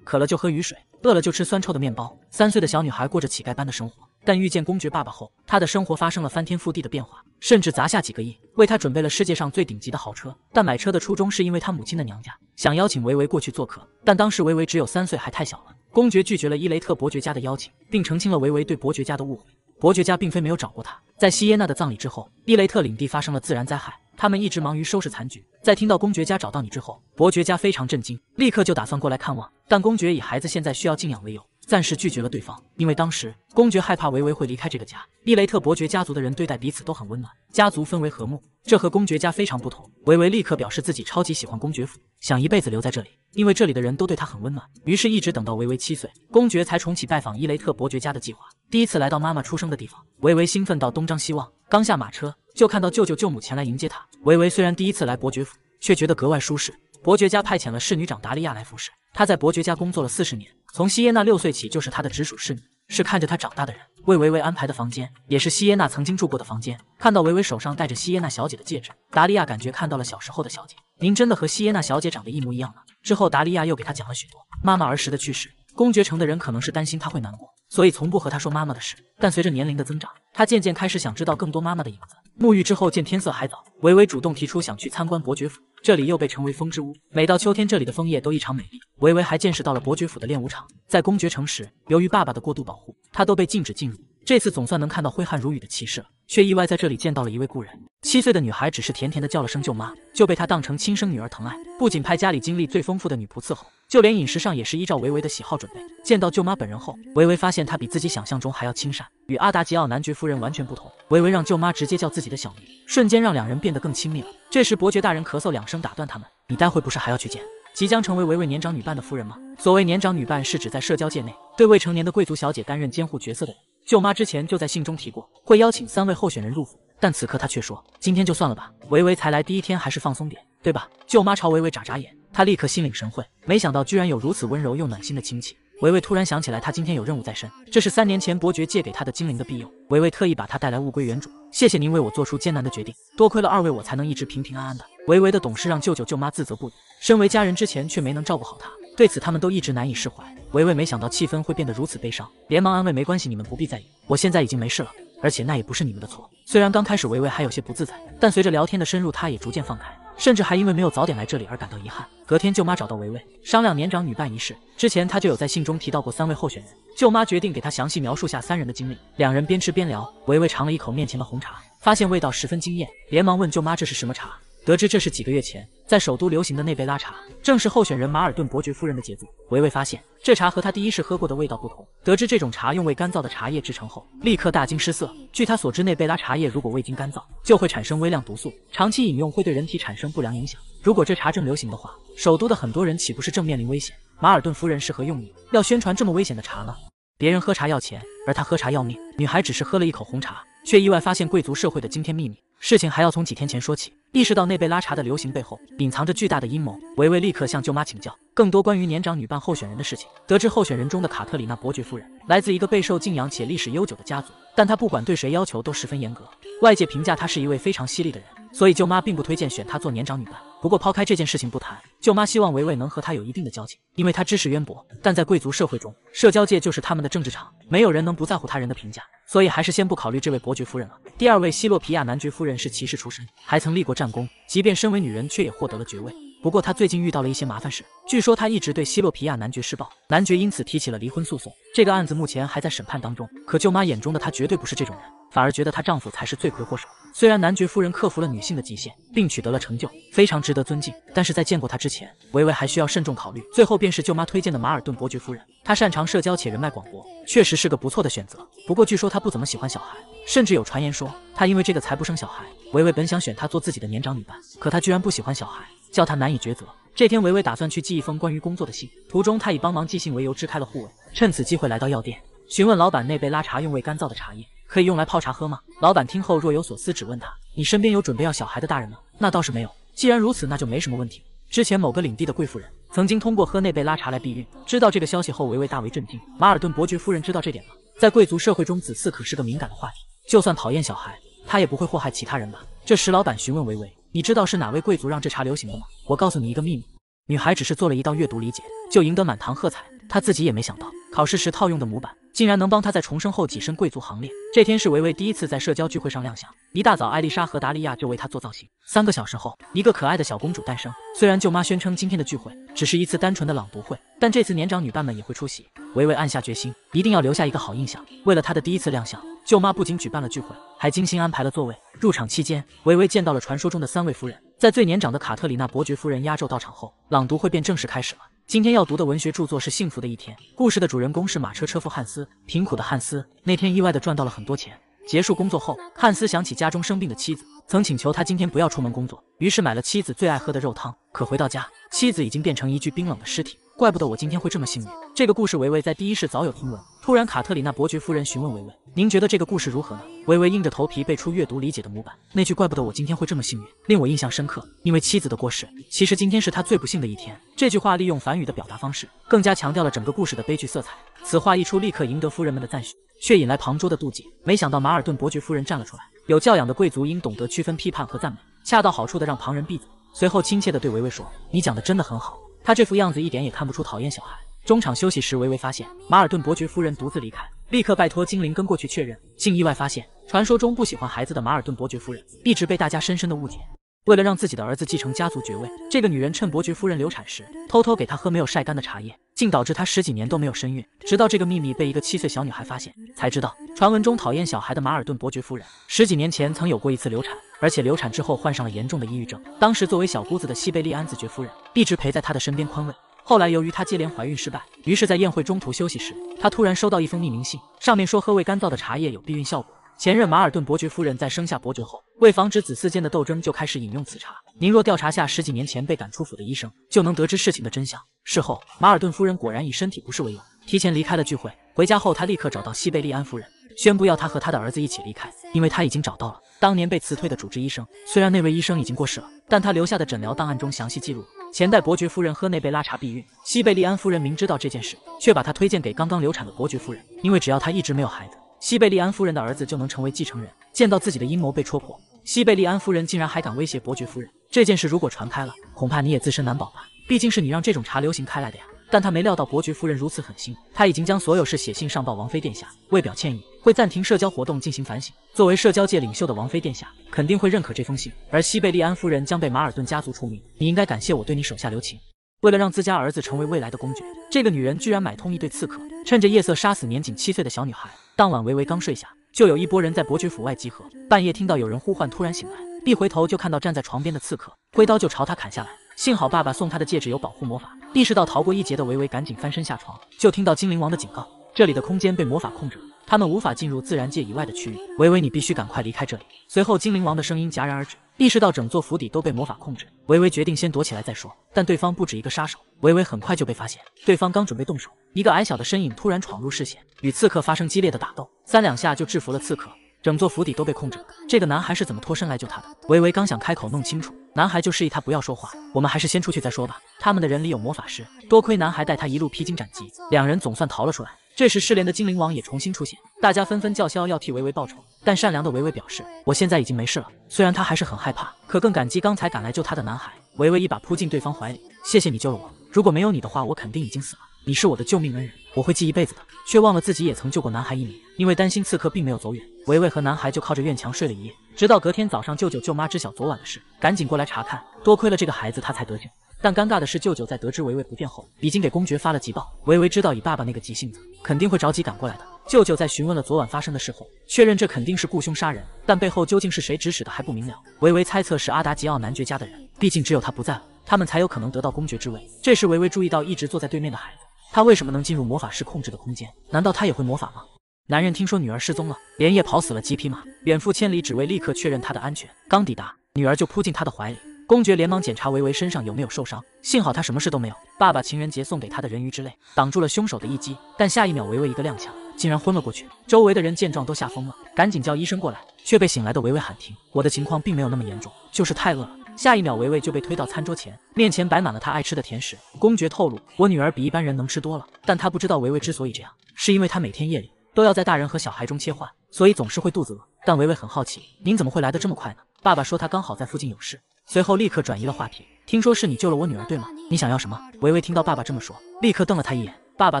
S1: 渴了就喝雨水，饿了就吃酸臭的面包。三岁的小女孩过着乞丐般的生活。但遇见公爵爸爸后，他的生活发生了翻天覆地的变化，甚至砸下几个亿，为他准备了世界上最顶级的豪车。但买车的初衷是因为他母亲的娘家想邀请维维过去做客，但当时维维只有三岁，还太小了。公爵拒绝了伊雷特伯爵家的邀请，并澄清了维维对伯爵家的误会。伯爵家并非没有找过他，在西耶纳的葬礼之后，伊雷特领地发生了自然灾害，他们一直忙于收拾残局。在听到公爵家找到你之后，伯爵家非常震惊，立刻就打算过来看望。但公爵以孩子现在需要静养为由。暂时拒绝了对方，因为当时公爵害怕维维会离开这个家。伊雷特伯爵家族的人对待彼此都很温暖，家族氛围和睦，这和公爵家非常不同。维维立刻表示自己超级喜欢公爵府，想一辈子留在这里，因为这里的人都对他很温暖。于是，一直等到维维七岁，公爵才重启拜访伊雷特伯爵家的计划。第一次来到妈妈出生的地方，维维兴奋到东张西望。刚下马车，就看到舅舅舅母前来迎接他。维维虽然第一次来伯爵府，却觉得格外舒适。伯爵家派遣了侍女长达利亚来服侍，她在伯爵家工作了四十年。从西耶娜六岁起就是她的直属侍女，是看着她长大的人。为维维安排的房间，也是西耶娜曾经住过的房间。看到维维手上戴着西耶娜小姐的戒指，达利亚感觉看到了小时候的小姐。您真的和西耶娜小姐长得一模一样吗？之后达利亚又给她讲了许多妈妈儿时的趣事。公爵城的人可能是担心她会难过，所以从不和她说妈妈的事。但随着年龄的增长，她渐渐开始想知道更多妈妈的影子。沐浴之后，见天色还早，维维主动提出想去参观伯爵府，这里又被称为风之屋。每到秋天，这里的枫叶都异常美丽。维维还见识到了伯爵府的练武场，在公爵城时，由于爸爸的过度保护，他都被禁止进入。这次总算能看到挥汗如雨的骑士了。却意外在这里见到了一位故人。七岁的女孩只是甜甜的叫了声“舅妈”，就被她当成亲生女儿疼爱，不仅派家里经历最丰富的女仆伺候，就连饮食上也是依照维维的喜好准备。见到舅妈本人后，维维发现她比自己想象中还要亲善，与阿达吉奥男爵夫人完全不同。维维让舅妈直接叫自己的小名，瞬间让两人变得更亲密了。这时，伯爵大人咳嗽两声，打断他们：“你待会不是还要去见即将成为维维年长女伴的夫人吗？所谓年长女伴，是指在社交界内对未成年的贵族小姐担任监护角色的人。舅妈之前就在信中提过。”会邀请三位候选人入伙，但此刻他却说：“今天就算了吧。”维维才来第一天，还是放松点，对吧？舅妈朝维维眨眨眼，他立刻心领神会。没想到居然有如此温柔又暖心的亲戚。维维突然想起来，他今天有任务在身，这是三年前伯爵借给他的精灵的庇佑。维维特意把他带来物归原主。谢谢您为我做出艰难的决定，多亏了二位，我才能一直平平安安的。维维的懂事让舅舅舅妈自责不已，身为家人之前却没能照顾好他，对此他们都一直难以释怀。维维没想到气氛会变得如此悲伤，连忙安慰：“没关系，你们不必在意，我现在已经没事了。”而且那也不是你们的错。虽然刚开始维维还有些不自在，但随着聊天的深入，她也逐渐放开，甚至还因为没有早点来这里而感到遗憾。隔天，舅妈找到维维商量年长女伴一事，之前她就有在信中提到过三位候选人。舅妈决定给她详细描述下三人的经历。两人边吃边聊，维维尝了一口面前的红茶，发现味道十分惊艳，连忙问舅妈这是什么茶。得知这是几个月前在首都流行的内贝拉茶，正是候选人马尔顿伯爵夫人的杰作。维维发现这茶和他第一世喝过的味道不同。得知这种茶用未干燥的茶叶制成后，立刻大惊失色。据他所知，内贝拉茶叶如果未经干燥，就会产生微量毒素，长期饮用会对人体产生不良影响。如果这茶正流行的话，首都的很多人岂不是正面临危险？马尔顿夫人是何用意？要宣传这么危险的茶呢？别人喝茶要钱，而他喝茶要命。女孩只是喝了一口红茶，却意外发现贵族社会的惊天秘密。事情还要从几天前说起。意识到那杯拉茶的流行背后隐藏着巨大的阴谋，维维立刻向舅妈请教更多关于年长女伴候选人的事情。得知候选人中的卡特里娜伯爵夫人来自一个备受敬仰且历史悠久的家族，但她不管对谁要求都十分严格。外界评价她是一位非常犀利的人。所以舅妈并不推荐选她做年长女伴。不过抛开这件事情不谈，舅妈希望维维能和她有一定的交情，因为她知识渊博。但在贵族社会中，社交界就是他们的政治场，没有人能不在乎他人的评价。所以还是先不考虑这位伯爵夫人了。第二位希洛皮亚男爵夫人是骑士出身，还曾立过战功，即便身为女人，却也获得了爵位。不过她最近遇到了一些麻烦事，据说她一直对希洛皮亚男爵施暴，男爵因此提起了离婚诉讼。这个案子目前还在审判当中。可舅妈眼中的她绝对不是这种人，反而觉得她丈夫才是罪魁祸首。虽然男爵夫人克服了女性的极限，并取得了成就，非常值得尊敬，但是在见过她之前，维维还需要慎重考虑。最后便是舅妈推荐的马尔顿伯爵夫人，她擅长社交且人脉广博，确实是个不错的选择。不过据说她不怎么喜欢小孩，甚至有传言说她因为这个才不生小孩。维维本想选她做自己的年长女伴，可她居然不喜欢小孩，叫她难以抉择。这天，维维打算去寄一封关于工作的信，途中她以帮忙寄信为由支开了护卫，趁此机会来到药店，询问老板内杯拉茶用未干燥的茶叶。可以用来泡茶喝吗？老板听后若有所思，只问他：“你身边有准备要小孩的大人吗？”那倒是没有。既然如此，那就没什么问题。之前某个领地的贵妇人曾经通过喝内贝拉茶来避孕。知道这个消息后，维维大为震惊。马尔顿伯爵夫人知道这点吗？在贵族社会中，子嗣可是个敏感的话题。就算讨厌小孩，他也不会祸害其他人吧？这时，老板询问维维：“你知道是哪位贵族让这茶流行的吗？”我告诉你一个秘密。女孩只是做了一道阅读理解，就赢得满堂喝彩。她自己也没想到，考试时套用的模板。竟然能帮他在重生后跻身贵族行列。这天是维维第一次在社交聚会上亮相。一大早，艾丽莎和达利亚就为她做造型。三个小时后，一个可爱的小公主诞生。虽然舅妈宣称今天的聚会只是一次单纯的朗读会，但这次年长女伴们也会出席。维维暗下决心，一定要留下一个好印象。为了她的第一次亮相，舅妈不仅举办了聚会，还精心安排了座位。入场期间，维维见到了传说中的三位夫人。在最年长的卡特里娜伯爵夫人压轴到场后，朗读会便正式开始了。今天要读的文学著作是《幸福的一天》。故事的主人公是马车车夫汉斯，贫苦的汉斯那天意外的赚到了很多钱。结束工作后，汉斯想起家中生病的妻子，曾请求他今天不要出门工作，于是买了妻子最爱喝的肉汤。可回到家，妻子已经变成一具冰冷的尸体。怪不得我今天会这么幸运。这个故事维维在第一世早有听闻。突然，卡特里娜伯爵夫人询问维维：“您觉得这个故事如何呢？”维维硬着头皮背出阅读理解的模板，那句“怪不得我今天会这么幸运”令我印象深刻，因为妻子的过世，其实今天是他最不幸的一天。这句话利用梵语的表达方式，更加强调了整个故事的悲剧色彩。此话一出，立刻赢得夫人们的赞许，却引来旁桌的妒忌。没想到马尔顿伯爵夫人站了出来，有教养的贵族应懂得区分批判和赞美，恰到好处的让旁人闭嘴。随后，亲切的对维维说：“你讲的真的很好。”他这副样子一点也看不出讨厌小孩。中场休息时，维维发现马尔顿伯爵夫人独自离开，立刻拜托精灵跟过去确认，竟意外发现传说中不喜欢孩子的马尔顿伯爵夫人一直被大家深深的误解。为了让自己的儿子继承家族爵位，这个女人趁伯爵夫人流产时，偷偷给他喝没有晒干的茶叶。竟导致她十几年都没有身孕，直到这个秘密被一个七岁小女孩发现，才知道传闻中讨厌小孩的马尔顿伯爵夫人，十几年前曾有过一次流产，而且流产之后患上了严重的抑郁症。当时作为小姑子的西贝利安子爵夫人一直陪在她的身边宽慰。后来由于她接连怀孕失败，于是，在宴会中途休息时，她突然收到一封匿名信，上面说喝未干燥的茶叶有避孕效果。前任马尔顿伯爵夫人在生下伯爵后，为防止子嗣间的斗争，就开始饮用此茶。您若调查下十几年前被赶出府的医生，就能得知事情的真相。事后，马尔顿夫人果然以身体不适为由，提前离开了聚会。回家后，她立刻找到西贝利安夫人，宣布要她和她的儿子一起离开，因为她已经找到了当年被辞退的主治医生。虽然那位医生已经过世了，但他留下的诊疗档案中详细记录，前代伯爵夫人喝那杯拉茶避孕。西贝利安夫人明知道这件事，却把她推荐给刚刚流产的伯爵夫人，因为只要她一直没有孩子。西贝利安夫人的儿子就能成为继承人。见到自己的阴谋被戳破，西贝利安夫人竟然还敢威胁伯爵夫人。这件事如果传开了，恐怕你也自身难保吧？毕竟是你让这种茶流行开来的呀。但他没料到伯爵夫人如此狠心，他已经将所有事写信上报王妃殿下，为表歉意，会暂停社交活动进行反省。作为社交界领袖的王妃殿下肯定会认可这封信，而西贝利安夫人将被马尔顿家族除名。你应该感谢我对你手下留情。为了让自家儿子成为未来的公爵，这个女人居然买通一对刺客，趁着夜色杀死年仅七岁的小女孩。当晚维维刚睡下，就有一波人在伯爵府外集合。半夜听到有人呼唤，突然醒来，一回头就看到站在床边的刺客，挥刀就朝他砍下来。幸好爸爸送他的戒指有保护魔法，意识到逃过一劫的维维赶紧翻身下床，就听到精灵王的警告：这里的空间被魔法控制。他们无法进入自然界以外的区域。维维，你必须赶快离开这里。随后，精灵王的声音戛然而止。意识到整座府邸都被魔法控制，维维决定先躲起来再说。但对方不止一个杀手，维维很快就被发现。对方刚准备动手，一个矮小的身影突然闯入视线，与刺客发生激烈的打斗，三两下就制服了刺客。整座府邸都被控制了，这个男孩是怎么脱身来救他的？维维刚想开口弄清楚，男孩就示意他不要说话。我们还是先出去再说吧。他们的人里有魔法师，多亏男孩带他一路披荆斩棘，两人总算逃了出来。这时失联的精灵王也重新出现，大家纷纷叫嚣要替维维报仇，但善良的维维表示，我现在已经没事了。虽然他还是很害怕，可更感激刚才赶来救他的男孩。维维一把扑进对方怀里，谢谢你救了我，如果没有你的话，我肯定已经死了。你是我的救命恩人，我会记一辈子的。却忘了自己也曾救过男孩一命。因为担心刺客并没有走远，维维和男孩就靠着院墙睡了一夜，直到隔天早上，舅舅舅妈知晓昨晚的事，赶紧过来查看，多亏了这个孩子，他才得救。但尴尬的是，舅舅在得知维维不见后，已经给公爵发了急报。维维知道，以爸爸那个急性子，肯定会着急赶过来的。舅舅在询问了昨晚发生的事后，确认这肯定是雇凶杀人，但背后究竟是谁指使的还不明了。维维猜测是阿达吉奥男爵家的人，毕竟只有他不在了，他们才有可能得到公爵之位。这时，维维注意到一直坐在对面的孩子，他为什么能进入魔法师控制的空间？难道他也会魔法吗？男人听说女儿失踪了，连夜跑死了几匹马，远赴千里，只为立刻确认她的安全。刚抵达，女儿就扑进他的怀里。公爵连忙检查维维身上有没有受伤，幸好他什么事都没有。爸爸情人节送给他的人鱼之泪挡住了凶手的一击，但下一秒维维一个踉跄，竟然昏了过去。周围的人见状都吓疯了，赶紧叫医生过来，却被醒来的维维喊停：“我的情况并没有那么严重，就是太饿了。”下一秒维维就被推到餐桌前，面前摆满了他爱吃的甜食。公爵透露：“我女儿比一般人能吃多了。”但他不知道维维之所以这样，是因为他每天夜里都要在大人和小孩中切换，所以总是会肚子饿。但维维很好奇：“您怎么会来得这么快呢？”爸爸说：“他刚好在附近有事。”随后立刻转移了话题，听说是你救了我女儿，对吗？你想要什么？维维听到爸爸这么说，立刻瞪了他一眼。爸爸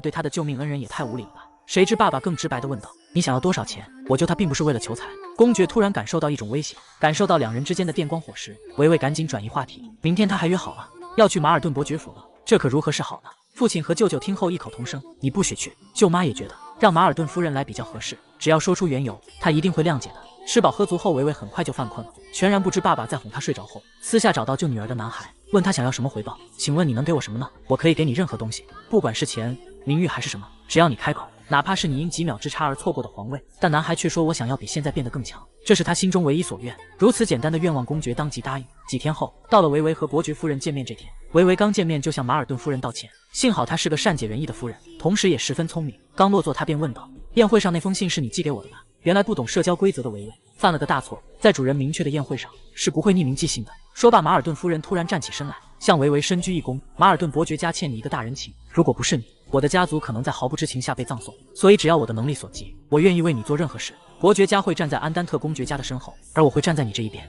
S1: 对他的救命恩人也太无礼了吧？谁知爸爸更直白的问道：“你想要多少钱？”我救他并不是为了求财。公爵突然感受到一种威胁，感受到两人之间的电光火石，维维赶紧转移话题。明天他还约好了要去马尔顿伯爵府，这可如何是好呢？父亲和舅舅听后异口同声：“你不许去。”舅妈也觉得让马尔顿夫人来比较合适，只要说出缘由，她一定会谅解的。吃饱喝足后，维维很快就犯困了，全然不知爸爸在哄她睡着后，私下找到救女儿的男孩，问他想要什么回报。请问你能给我什么呢？我可以给你任何东西，不管是钱、名誉还是什么，只要你开口。哪怕是你因几秒之差而错过的皇位，但男孩却说：“我想要比现在变得更强，这是他心中唯一所愿。”如此简单的愿望，公爵当即答应。几天后，到了维维和伯爵夫人见面这天，维维刚见面就向马尔顿夫人道歉。幸好她是个善解人意的夫人，同时也十分聪明。刚落座，她便问道：“宴会上那封信是你寄给我的吧？”原来不懂社交规则的维维犯了个大错，在主人明确的宴会上是不会匿名寄信的。说罢，马尔顿夫人突然站起身来。向维维深鞠一躬，马尔顿伯爵家欠你一个大人情。如果不是你，我的家族可能在毫不知情下被葬送。所以只要我的能力所及，我愿意为你做任何事。伯爵家会站在安丹特公爵家的身后，而我会站在你这一边。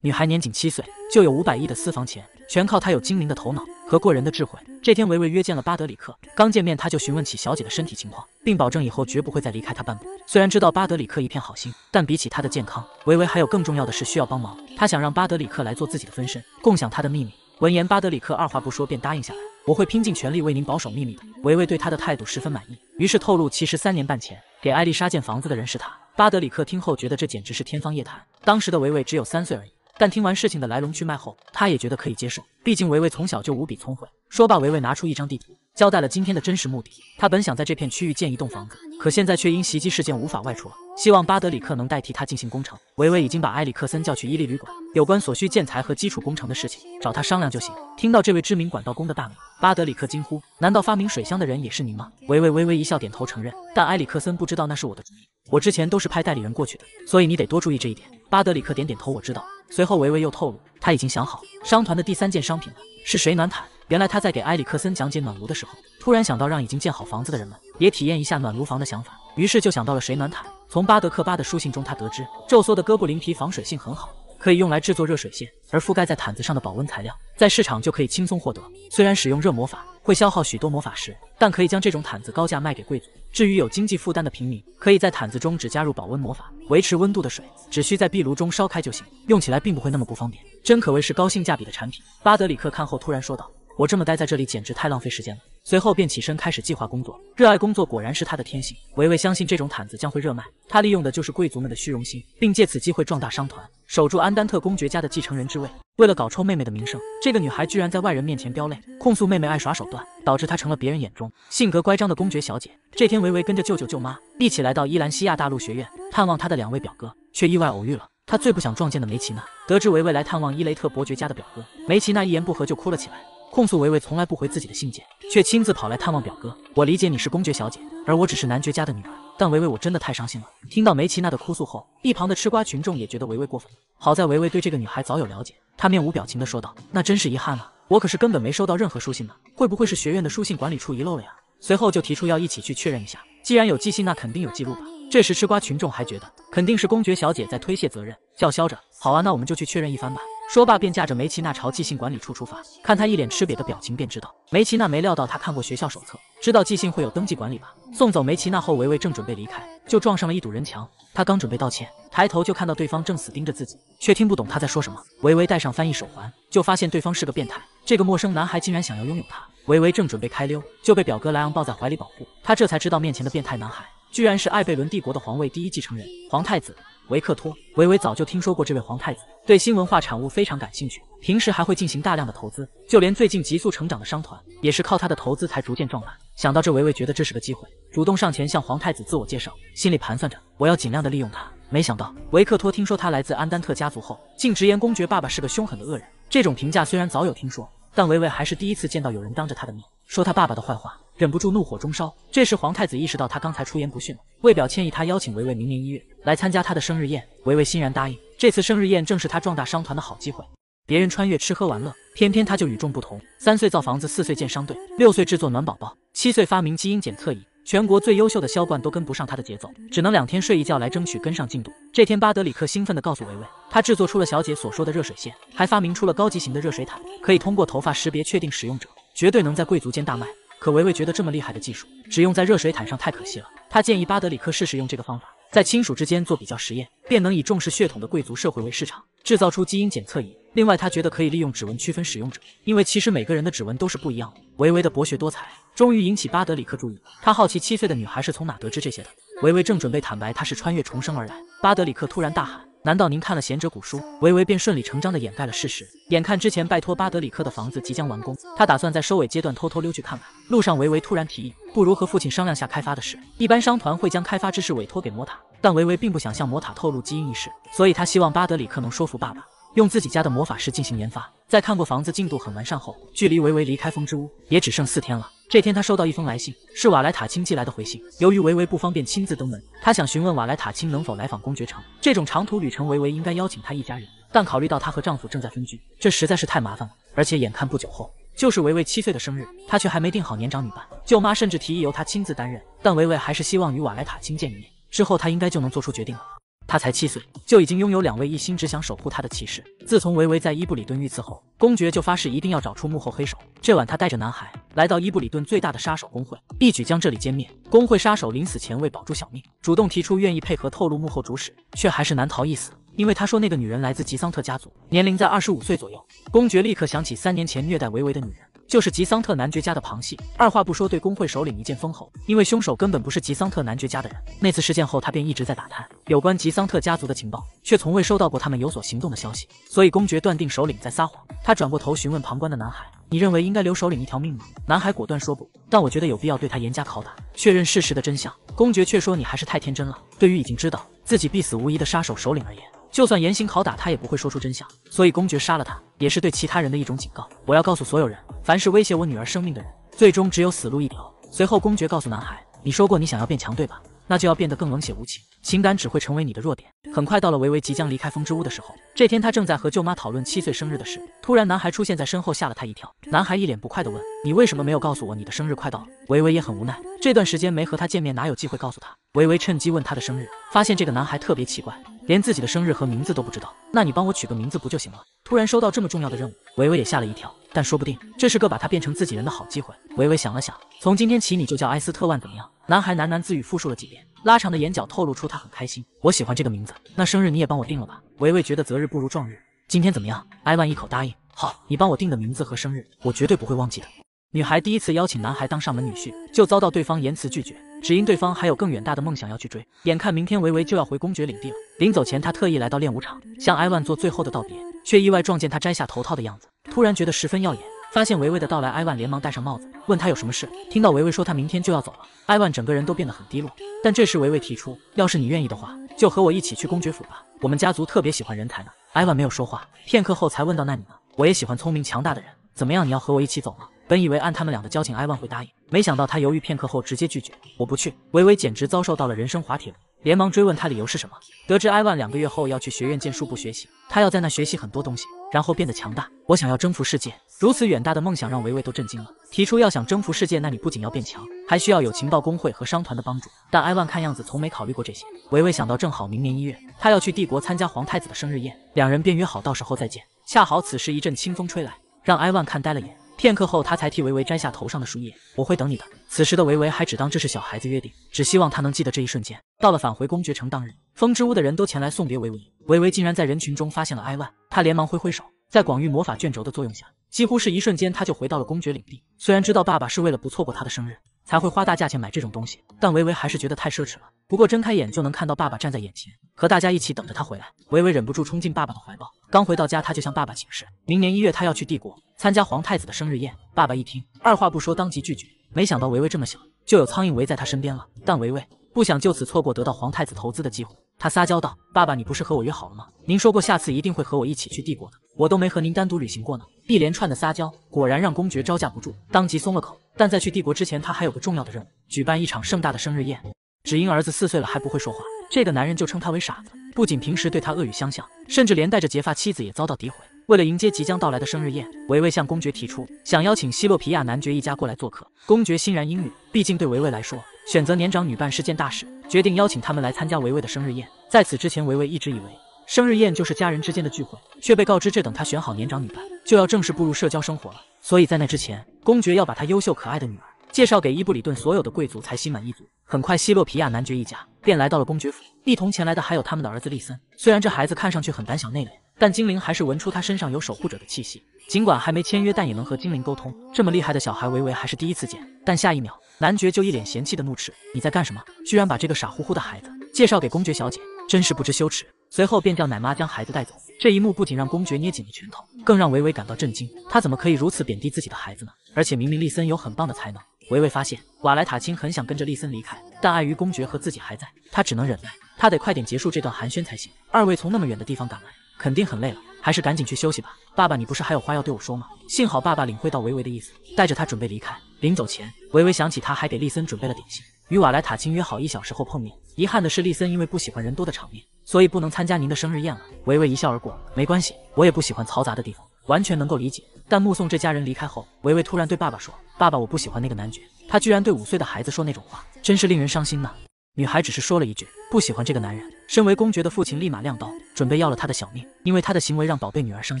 S1: 女孩年仅七岁，就有五百亿的私房钱，全靠她有精明的头脑和过人的智慧。这天维维约见了巴德里克，刚见面他就询问起小姐的身体情况，并保证以后绝不会再离开她半步。虽然知道巴德里克一片好心，但比起她的健康，维维还有更重要的事需要帮忙。他想让巴德里克来做自己的分身，共享他的秘密。闻言，巴德里克二话不说便答应下来，我会拼尽全力为您保守秘密的。维维对他的态度十分满意，于是透露，其实三年半前给艾丽莎建房子的人是他。巴德里克听后觉得这简直是天方夜谭，当时的维维只有三岁而已。但听完事情的来龙去脉后，他也觉得可以接受。毕竟维维从小就无比聪慧。说罢，维维拿出一张地图，交代了今天的真实目的。他本想在这片区域建一栋房子，可现在却因袭击事件无法外出了。希望巴德里克能代替他进行工程。维维已经把埃里克森叫去伊利旅馆，有关所需建材和基础工程的事情，找他商量就行。听到这位知名管道工的大名，巴德里克惊呼：“难道发明水箱的人也是您吗？”维维微微一笑，点头承认。但埃里克森不知道那是我的主意，我之前都是派代理人过去的，所以你得多注意这一点。巴德里克点点头，我知道。随后，维维又透露，他已经想好商团的第三件商品了，是水暖毯。原来他在给埃里克森讲解暖炉的时候，突然想到让已经建好房子的人们也体验一下暖炉房的想法，于是就想到了水暖毯。从巴德克巴的书信中，他得知皱缩的哥布林皮防水性很好，可以用来制作热水线，而覆盖在毯子上的保温材料在市场就可以轻松获得。虽然使用热魔法会消耗许多魔法石，但可以将这种毯子高价卖给贵族。至于有经济负担的平民，可以在毯子中只加入保温魔法维持温度的水，只需在壁炉中烧开就行，用起来并不会那么不方便，真可谓是高性价比的产品。巴德里克看后突然说道。我这么待在这里简直太浪费时间了。随后便起身开始计划工作。热爱工作果然是他的天性。维维相信这种毯子将会热卖。他利用的就是贵族们的虚荣心，并借此机会壮大商团，守住安丹特公爵家的继承人之位。为了搞臭妹妹的名声，这个女孩居然在外人面前飙泪，控诉妹妹爱耍手段，导致她成了别人眼中性格乖张的公爵小姐。这天，维维跟着舅舅舅妈一起来到伊兰西亚大陆学院探望他的两位表哥，却意外偶遇了他最不想撞见的梅奇娜。得知维维来探望伊雷特伯爵家的表哥，梅奇娜一言不合就哭了起来。控诉维维从来不回自己的信件，却亲自跑来探望表哥。我理解你是公爵小姐，而我只是男爵家的女儿。但维维，我真的太伤心了。听到梅奇娜的哭诉后，一旁的吃瓜群众也觉得维维过分。好在维维对这个女孩早有了解，她面无表情地说道：“那真是遗憾啊，我可是根本没收到任何书信呢，会不会是学院的书信管理处遗漏了呀？”随后就提出要一起去确认一下。既然有寄信，那肯定有记录吧。这时吃瓜群众还觉得肯定是公爵小姐在推卸责任，叫嚣着：“好啊，那我们就去确认一番吧。”说罢，便架着梅奇娜朝寄信管理处出发。看他一脸吃瘪的表情，便知道梅奇娜没料到他看过学校手册，知道寄信会有登记管理吧。送走梅奇娜后，维维正准备离开，就撞上了一堵人墙。他刚准备道歉，抬头就看到对方正死盯着自己，却听不懂他在说什么。维维戴上翻译手环，就发现对方是个变态。这个陌生男孩竟然想要拥有他。维维正准备开溜，就被表哥莱昂抱在怀里保护。他这才知道，面前的变态男孩居然是艾贝伦帝国的皇位第一继承人，皇太子。维克托维维早就听说过这位皇太子，对新文化产物非常感兴趣，平时还会进行大量的投资，就连最近急速成长的商团，也是靠他的投资才逐渐壮大。想到这，维维觉得这是个机会，主动上前向皇太子自我介绍，心里盘算着我要尽量的利用他。没想到维克托听说他来自安丹特家族后，竟直言公爵爸爸是个凶狠的恶人。这种评价虽然早有听说，但维维还是第一次见到有人当着他的面说他爸爸的坏话。忍不住怒火中烧。这时，皇太子意识到他刚才出言不逊为表歉意，他邀请维维明年一月来参加他的生日宴。维维欣然答应。这次生日宴正是他壮大商团的好机会。别人穿越吃喝玩乐，偏偏他就与众不同。三岁造房子，四岁建商队，六岁制作暖宝宝，七岁发明基因检测仪。全国最优秀的销冠都跟不上他的节奏，只能两天睡一觉来争取跟上进度。这天，巴德里克兴奋地告诉维维，他制作出了小姐所说的热水线，还发明出了高级型的热水毯，可以通过头发识别确定使用者，绝对能在贵族间大卖。可维维觉得这么厉害的技术只用在热水毯上太可惜了，他建议巴德里克试试用这个方法，在亲属之间做比较实验，便能以重视血统的贵族社会为市场，制造出基因检测仪。另外，他觉得可以利用指纹区分使用者，因为其实每个人的指纹都是不一样的。维维的博学多才终于引起巴德里克注意，他好奇七岁的女孩是从哪得知这些的。维维正准备坦白她是穿越重生而来，巴德里克突然大喊。难道您看了贤者古书，维维便顺理成章地掩盖了事实？眼看之前拜托巴德里克的房子即将完工，他打算在收尾阶段偷偷溜去看看。路上，维维突然提议，不如和父亲商量下开发的事。一般商团会将开发之事委托给魔塔，但维维并不想向魔塔透露基因一事，所以他希望巴德里克能说服爸爸，用自己家的魔法师进行研发。在看过房子进度很完善后，距离维维离开风之屋也只剩四天了。这天，他收到一封来信，是瓦莱塔亲寄来的回信。由于维维不方便亲自登门，他想询问瓦莱塔亲能否来访公爵城。这种长途旅程，维维应该邀请他一家人，但考虑到她和丈夫正在分居，这实在是太麻烦了。而且眼看不久后就是维维七岁的生日，她却还没定好年长女伴。舅妈甚至提议由她亲自担任，但维维还是希望与瓦莱塔亲见一面。之后她应该就能做出决定了。他才七岁，就已经拥有两位一心只想守护他的骑士。自从维维在伊布里顿遇刺后，公爵就发誓一定要找出幕后黑手。这晚，他带着男孩来到伊布里顿最大的杀手工会，一举将这里歼灭。工会杀手临死前为保住小命，主动提出愿意配合透露幕后主使，却还是难逃一死，因为他说那个女人来自吉桑特家族，年龄在二十五岁左右。公爵立刻想起三年前虐待维维的女人。就是吉桑特男爵家的旁系，二话不说对工会首领一剑封喉，因为凶手根本不是吉桑特男爵家的人。那次事件后，他便一直在打探有关吉桑特家族的情报，却从未收到过他们有所行动的消息。所以公爵断定首领在撒谎。他转过头询问旁观的男孩：“你认为应该留首领一条命吗？”男孩果断说：“不。”但我觉得有必要对他严加拷打，确认事实的真相。公爵却说：“你还是太天真了。对于已经知道自己必死无疑的杀手首领而言。”就算严刑拷打，他也不会说出真相。所以公爵杀了他，也是对其他人的一种警告。我要告诉所有人，凡是威胁我女儿生命的人，最终只有死路一条。随后，公爵告诉男孩：“你说过你想要变强，对吧？”那就要变得更冷血无情，情感只会成为你的弱点。很快到了维维即将离开风之屋的时候，这天他正在和舅妈讨论七岁生日的事，突然男孩出现在身后，吓了他一跳。男孩一脸不快的问：“你为什么没有告诉我你的生日快到了？”维维也很无奈，这段时间没和他见面，哪有机会告诉他？维维趁机问他的生日，发现这个男孩特别奇怪，连自己的生日和名字都不知道。那你帮我取个名字不就行了？突然收到这么重要的任务，维维也吓了一跳。但说不定这是个把他变成自己人的好机会。维维想了想，从今天起你就叫埃斯特万，怎么样？男孩喃喃自语，复述了几遍，拉长的眼角透露出他很开心。我喜欢这个名字，那生日你也帮我定了吧？维维觉得择日不如撞日，今天怎么样？埃万一口答应，好，你帮我定的名字和生日，我绝对不会忘记的。女孩第一次邀请男孩当上门女婿，就遭到对方言辞拒绝，只因对方还有更远大的梦想要去追。眼看明天维维就要回公爵领地了，临走前他特意来到练舞场，向埃万做最后的道别，却意外撞见他摘下头套的样子。突然觉得十分耀眼，发现维维的到来，埃万连忙戴上帽子，问他有什么事。听到维维说他明天就要走了，埃万整个人都变得很低落。但这时维维提出，要是你愿意的话，就和我一起去公爵府吧，我们家族特别喜欢人才呢。埃万没有说话，片刻后才问到：“那你呢？我也喜欢聪明强大的人，怎么样？你要和我一起走吗？”本以为按他们俩的交情，埃万会答应，没想到他犹豫片刻后直接拒绝：“我不去。”维维简直遭受到了人生滑铁卢。连忙追问他理由是什么。得知埃万两个月后要去学院剑术部学习，他要在那学习很多东西，然后变得强大。我想要征服世界，如此远大的梦想让维维都震惊了。提出要想征服世界，那你不仅要变强，还需要有情报工会和商团的帮助。但埃万看样子从没考虑过这些。维维想到正好明年一月他要去帝国参加皇太子的生日宴，两人便约好到时候再见。恰好此时一阵清风吹来，让埃万看呆了眼。片刻后，他才替维维摘下头上的树叶。我会等你的。此时的维维还只当这是小孩子约定，只希望他能记得这一瞬间。到了返回公爵城当日，风之屋的人都前来送别维维。维维竟然在人群中发现了艾万，他连忙挥挥手。在广域魔法卷轴的作用下，几乎是一瞬间，他就回到了公爵领地。虽然知道爸爸是为了不错过他的生日。才会花大价钱买这种东西，但维维还是觉得太奢侈了。不过睁开眼就能看到爸爸站在眼前，和大家一起等着他回来。维维忍不住冲进爸爸的怀抱。刚回到家，他就向爸爸请示，明年一月他要去帝国参加皇太子的生日宴。爸爸一听，二话不说，当即拒绝。没想到维维这么小，就有苍蝇围在他身边了。但维维不想就此错过得到皇太子投资的机会，他撒娇道：“爸爸，你不是和我约好了吗？您说过下次一定会和我一起去帝国的，我都没和您单独旅行过呢。”一连串的撒娇，果然让公爵招架不住，当即松了口。但在去帝国之前，他还有个重要的任务，举办一场盛大的生日宴。只因儿子四岁了还不会说话，这个男人就称他为傻子。不仅平时对他恶语相向，甚至连带着结发妻子也遭到诋毁。为了迎接即将到来的生日宴，维维向公爵提出想邀请希洛皮亚男爵一家过来做客。公爵欣然应允，毕竟对维维来说，选择年长女伴是件大事，决定邀请他们来参加维维的生日宴。在此之前，维维一直以为。生日宴就是家人之间的聚会，却被告知这等他选好年长女伴，就要正式步入社交生活了。所以，在那之前，公爵要把他优秀可爱的女儿介绍给伊布里顿所有的贵族才心满意足。很快，希洛皮亚男爵一家便来到了公爵府，一同前来的还有他们的儿子利森。虽然这孩子看上去很胆小内敛，但精灵还是闻出他身上有守护者的气息。尽管还没签约，但也能和精灵沟通。这么厉害的小孩，维维还是第一次见。但下一秒，男爵就一脸嫌弃的怒斥：“你在干什么？居然把这个傻乎乎的孩子介绍给公爵小姐，真是不知羞耻！”随后便叫奶妈将孩子带走。这一幕不仅让公爵捏紧了拳头，更让维维感到震惊。他怎么可以如此贬低自己的孩子呢？而且明明利森有很棒的才能。维维发现瓦莱塔亲很想跟着利森离开，但碍于公爵和自己还在，他只能忍耐。他得快点结束这段寒暄才行。二位从那么远的地方赶来，肯定很累了，还是赶紧去休息吧。爸爸，你不是还有话要对我说吗？幸好爸爸领会到维维的意思，带着他准备离开。临走前，维维想起他还给利森准备了点心，与瓦莱塔亲约好一小时后碰面。遗憾的是，利森因为不喜欢人多的场面。所以不能参加您的生日宴了。维维一笑而过，没关系，我也不喜欢嘈杂的地方，完全能够理解。但目送这家人离开后，维维突然对爸爸说：“爸爸，我不喜欢那个男爵，他居然对五岁的孩子说那种话，真是令人伤心呢。”女孩只是说了一句不喜欢这个男人，身为公爵的父亲立马亮刀，准备要了他的小命，因为他的行为让宝贝女儿伤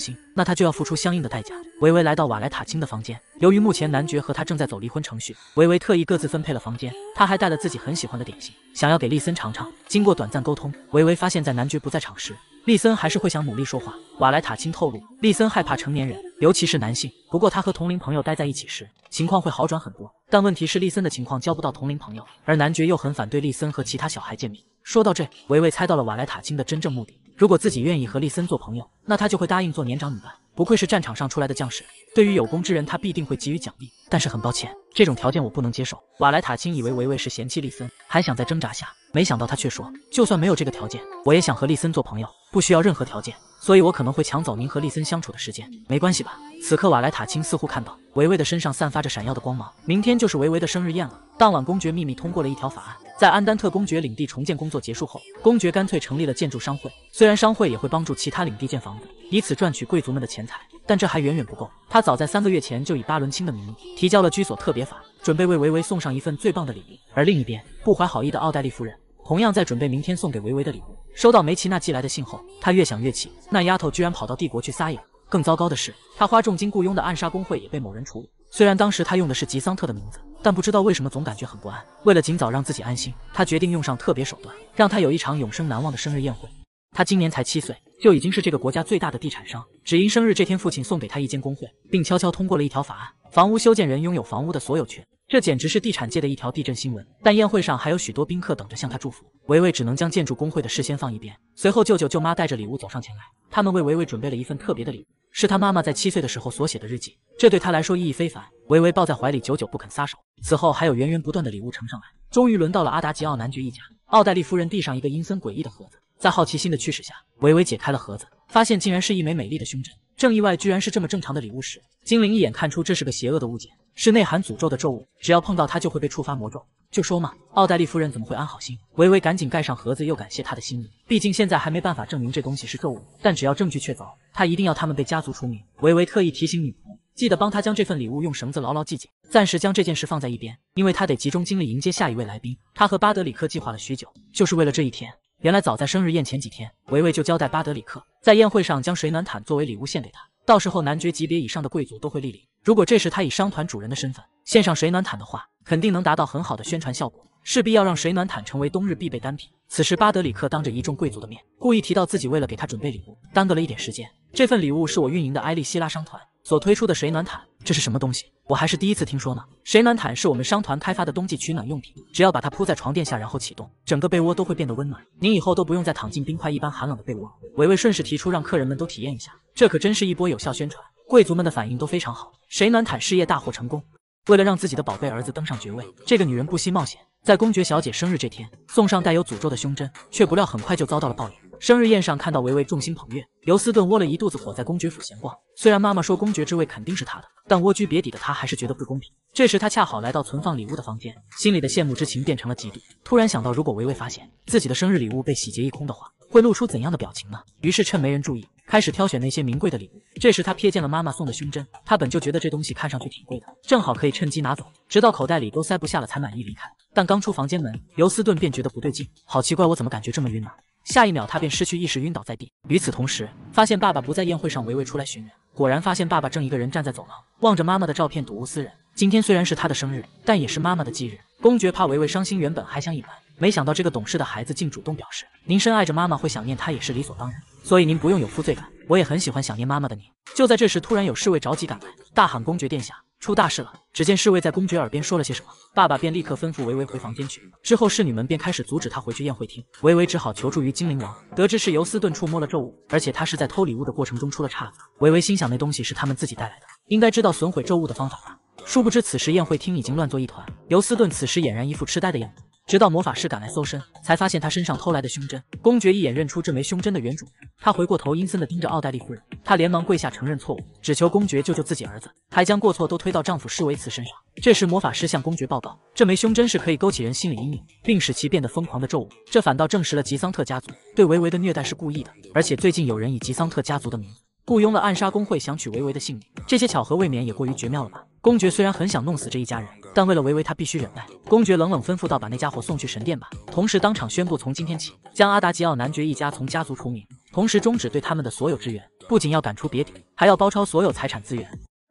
S1: 心，那他就要付出相应的代价。维维来到瓦莱塔亲的房间，由于目前男爵和他正在走离婚程序，维维特意各自分配了房间，他还带了自己很喜欢的点心，想要给丽森尝尝。经过短暂沟通，维维发现，在男爵不在场时。利森还是会想努力说话。瓦莱塔青透露，利森害怕成年人，尤其是男性。不过他和同龄朋友待在一起时，情况会好转很多。但问题是，利森的情况交不到同龄朋友，而男爵又很反对利森和其他小孩见面。说到这，维维猜到了瓦莱塔青的真正目的。如果自己愿意和利森做朋友，那他就会答应做年长女伴。不愧是战场上出来的将士，对于有功之人，他必定会给予奖励。但是很抱歉，这种条件我不能接受。瓦莱塔青以为维维是嫌弃利森，还想再挣扎下，没想到他却说，就算没有这个条件，我也想和利森做朋友。不需要任何条件，所以我可能会抢走您和丽森相处的时间。没关系吧？此刻瓦莱塔青似乎看到维维的身上散发着闪耀的光芒。明天就是维维的生日宴了。当晚公爵秘密通过了一条法案，在安丹特公爵领地重建工作结束后，公爵干脆成立了建筑商会。虽然商会也会帮助其他领地建房子，以此赚取贵族们的钱财，但这还远远不够。他早在三个月前就以巴伦钦的名义提交了居所特别法，准备为维维送上一份最棒的礼物。而另一边，不怀好意的奥黛丽夫人同样在准备明天送给维维的礼物。收到梅奇娜寄来的信后，他越想越气，那丫头居然跑到帝国去撒野。更糟糕的是，他花重金雇佣的暗杀工会也被某人处理。虽然当时他用的是吉桑特的名字，但不知道为什么总感觉很不安。为了尽早让自己安心，他决定用上特别手段，让他有一场永生难忘的生日宴会。他今年才七岁，就已经是这个国家最大的地产商。只因生日这天，父亲送给他一间工会，并悄悄通过了一条法案：房屋修建人拥有房屋的所有权。这简直是地产界的一条地震新闻。但宴会上还有许多宾客等着向他祝福，维维只能将建筑工会的事先放一边。随后，舅舅舅妈带着礼物走上前来，他们为维维准备了一份特别的礼物，是他妈妈在七岁的时候所写的日记，这对他来说意义非凡。维维抱在怀里，久久不肯撒手。此后还有源源不断的礼物呈上来，终于轮到了阿达吉奥男爵一家。奥黛丽夫人递上一个阴森诡异的盒子，在好奇心的驱使下，维维解开了盒子，发现竟然是一枚美丽的胸针。正意外居然是这么正常的礼物时，精灵一眼看出这是个邪恶的物件。是内含诅咒的咒物，只要碰到它就会被触发魔咒。就说嘛，奥黛丽夫人怎么会安好心？维维赶紧盖上盒子，又感谢他的心意。毕竟现在还没办法证明这东西是咒物，但只要证据确凿，他一定要他们被家族除名。维维特意提醒女仆，记得帮他将这份礼物用绳子牢牢系紧，暂时将这件事放在一边，因为他得集中精力迎接下一位来宾。他和巴德里克计划了许久，就是为了这一天。原来早在生日宴前几天，维维就交代巴德里克在宴会上将水暖毯作为礼物献给他，到时候男爵级别以上的贵族都会莅临。如果这时他以商团主人的身份献上水暖毯的话，肯定能达到很好的宣传效果，势必要让水暖毯成为冬日必备单品。此时巴德里克当着一众贵族的面，故意提到自己为了给他准备礼物，耽搁了一点时间。这份礼物是我运营的埃利希拉商团所推出的水暖毯，这是什么东西？我还是第一次听说呢。水暖毯是我们商团开发的冬季取暖用品，只要把它铺在床垫下，然后启动，整个被窝都会变得温暖，您以后都不用再躺进冰块一般寒冷的被窝。维维顺势提出让客人们都体验一下，这可真是一波有效宣传。贵族们的反应都非常好，谁暖毯事业大获成功。为了让自己的宝贝儿子登上爵位，这个女人不惜冒险，在公爵小姐生日这天送上带有诅咒的胸针，却不料很快就遭到了报应。生日宴上看到维维众星捧月，尤斯顿窝了一肚子火，在公爵府闲逛。虽然妈妈说公爵之位肯定是他的，但蜗居别邸的他还是觉得不公平。这时他恰好来到存放礼物的房间，心里的羡慕之情变成了嫉妒。突然想到，如果维维发现自己的生日礼物被洗劫一空的话，会露出怎样的表情呢？于是趁没人注意。开始挑选那些名贵的礼物，这时他瞥见了妈妈送的胸针，他本就觉得这东西看上去挺贵的，正好可以趁机拿走，直到口袋里都塞不下了才满意离开。但刚出房间门，尤斯顿便觉得不对劲，好奇怪，我怎么感觉这么晕呢？下一秒他便失去意识，晕倒在地。与此同时，发现爸爸不在宴会上，维维出来寻人，果然发现爸爸正一个人站在走廊，望着妈妈的照片，睹物思人。今天虽然是他的生日，但也是妈妈的忌日。公爵怕维维伤心，原本还想隐瞒，没想到这个懂事的孩子竟主动表示，您深爱着妈妈，会想念她也是理所当然。所以您不用有负罪感，我也很喜欢想念妈妈的你。就在这时，突然有侍卫着急赶来，大喊：“公爵殿下，出大事了！”只见侍卫在公爵耳边说了些什么，爸爸便立刻吩咐维维回房间去。之后，侍女们便开始阻止他回去宴会厅，维维只好求助于精灵王。得知是尤斯顿触摸了咒物，而且他是在偷礼物的过程中出了岔子。维维心想，那东西是他们自己带来的，应该知道损毁咒物的方法吧？殊不知，此时宴会厅已经乱作一团。尤斯顿此时俨然一副痴呆的样子。直到魔法师赶来搜身，才发现他身上偷来的胸针。公爵一眼认出这枚胸针的原主，他回过头阴森地盯着奥黛丽夫人，他连忙跪下承认错误，只求公爵救救自己儿子，还将过错都推到丈夫施维茨身上。这时，魔法师向公爵报告，这枚胸针是可以勾起人心理阴影，并使其变得疯狂的咒物，这反倒证实了吉桑特家族对维维的虐待是故意的，而且最近有人以吉桑特家族的名字雇佣了暗杀工会，想取维维的性命。这些巧合未免也过于绝妙了吧？公爵虽然很想弄死这一家人，但为了维维，他必须忍耐。公爵冷冷吩咐道：“把那家伙送去神殿吧。”同时当场宣布，从今天起将阿达吉奥男爵一家从家族除名，同时终止对他们的所有支援。不仅要赶出别邸，还要包抄所有财产资源。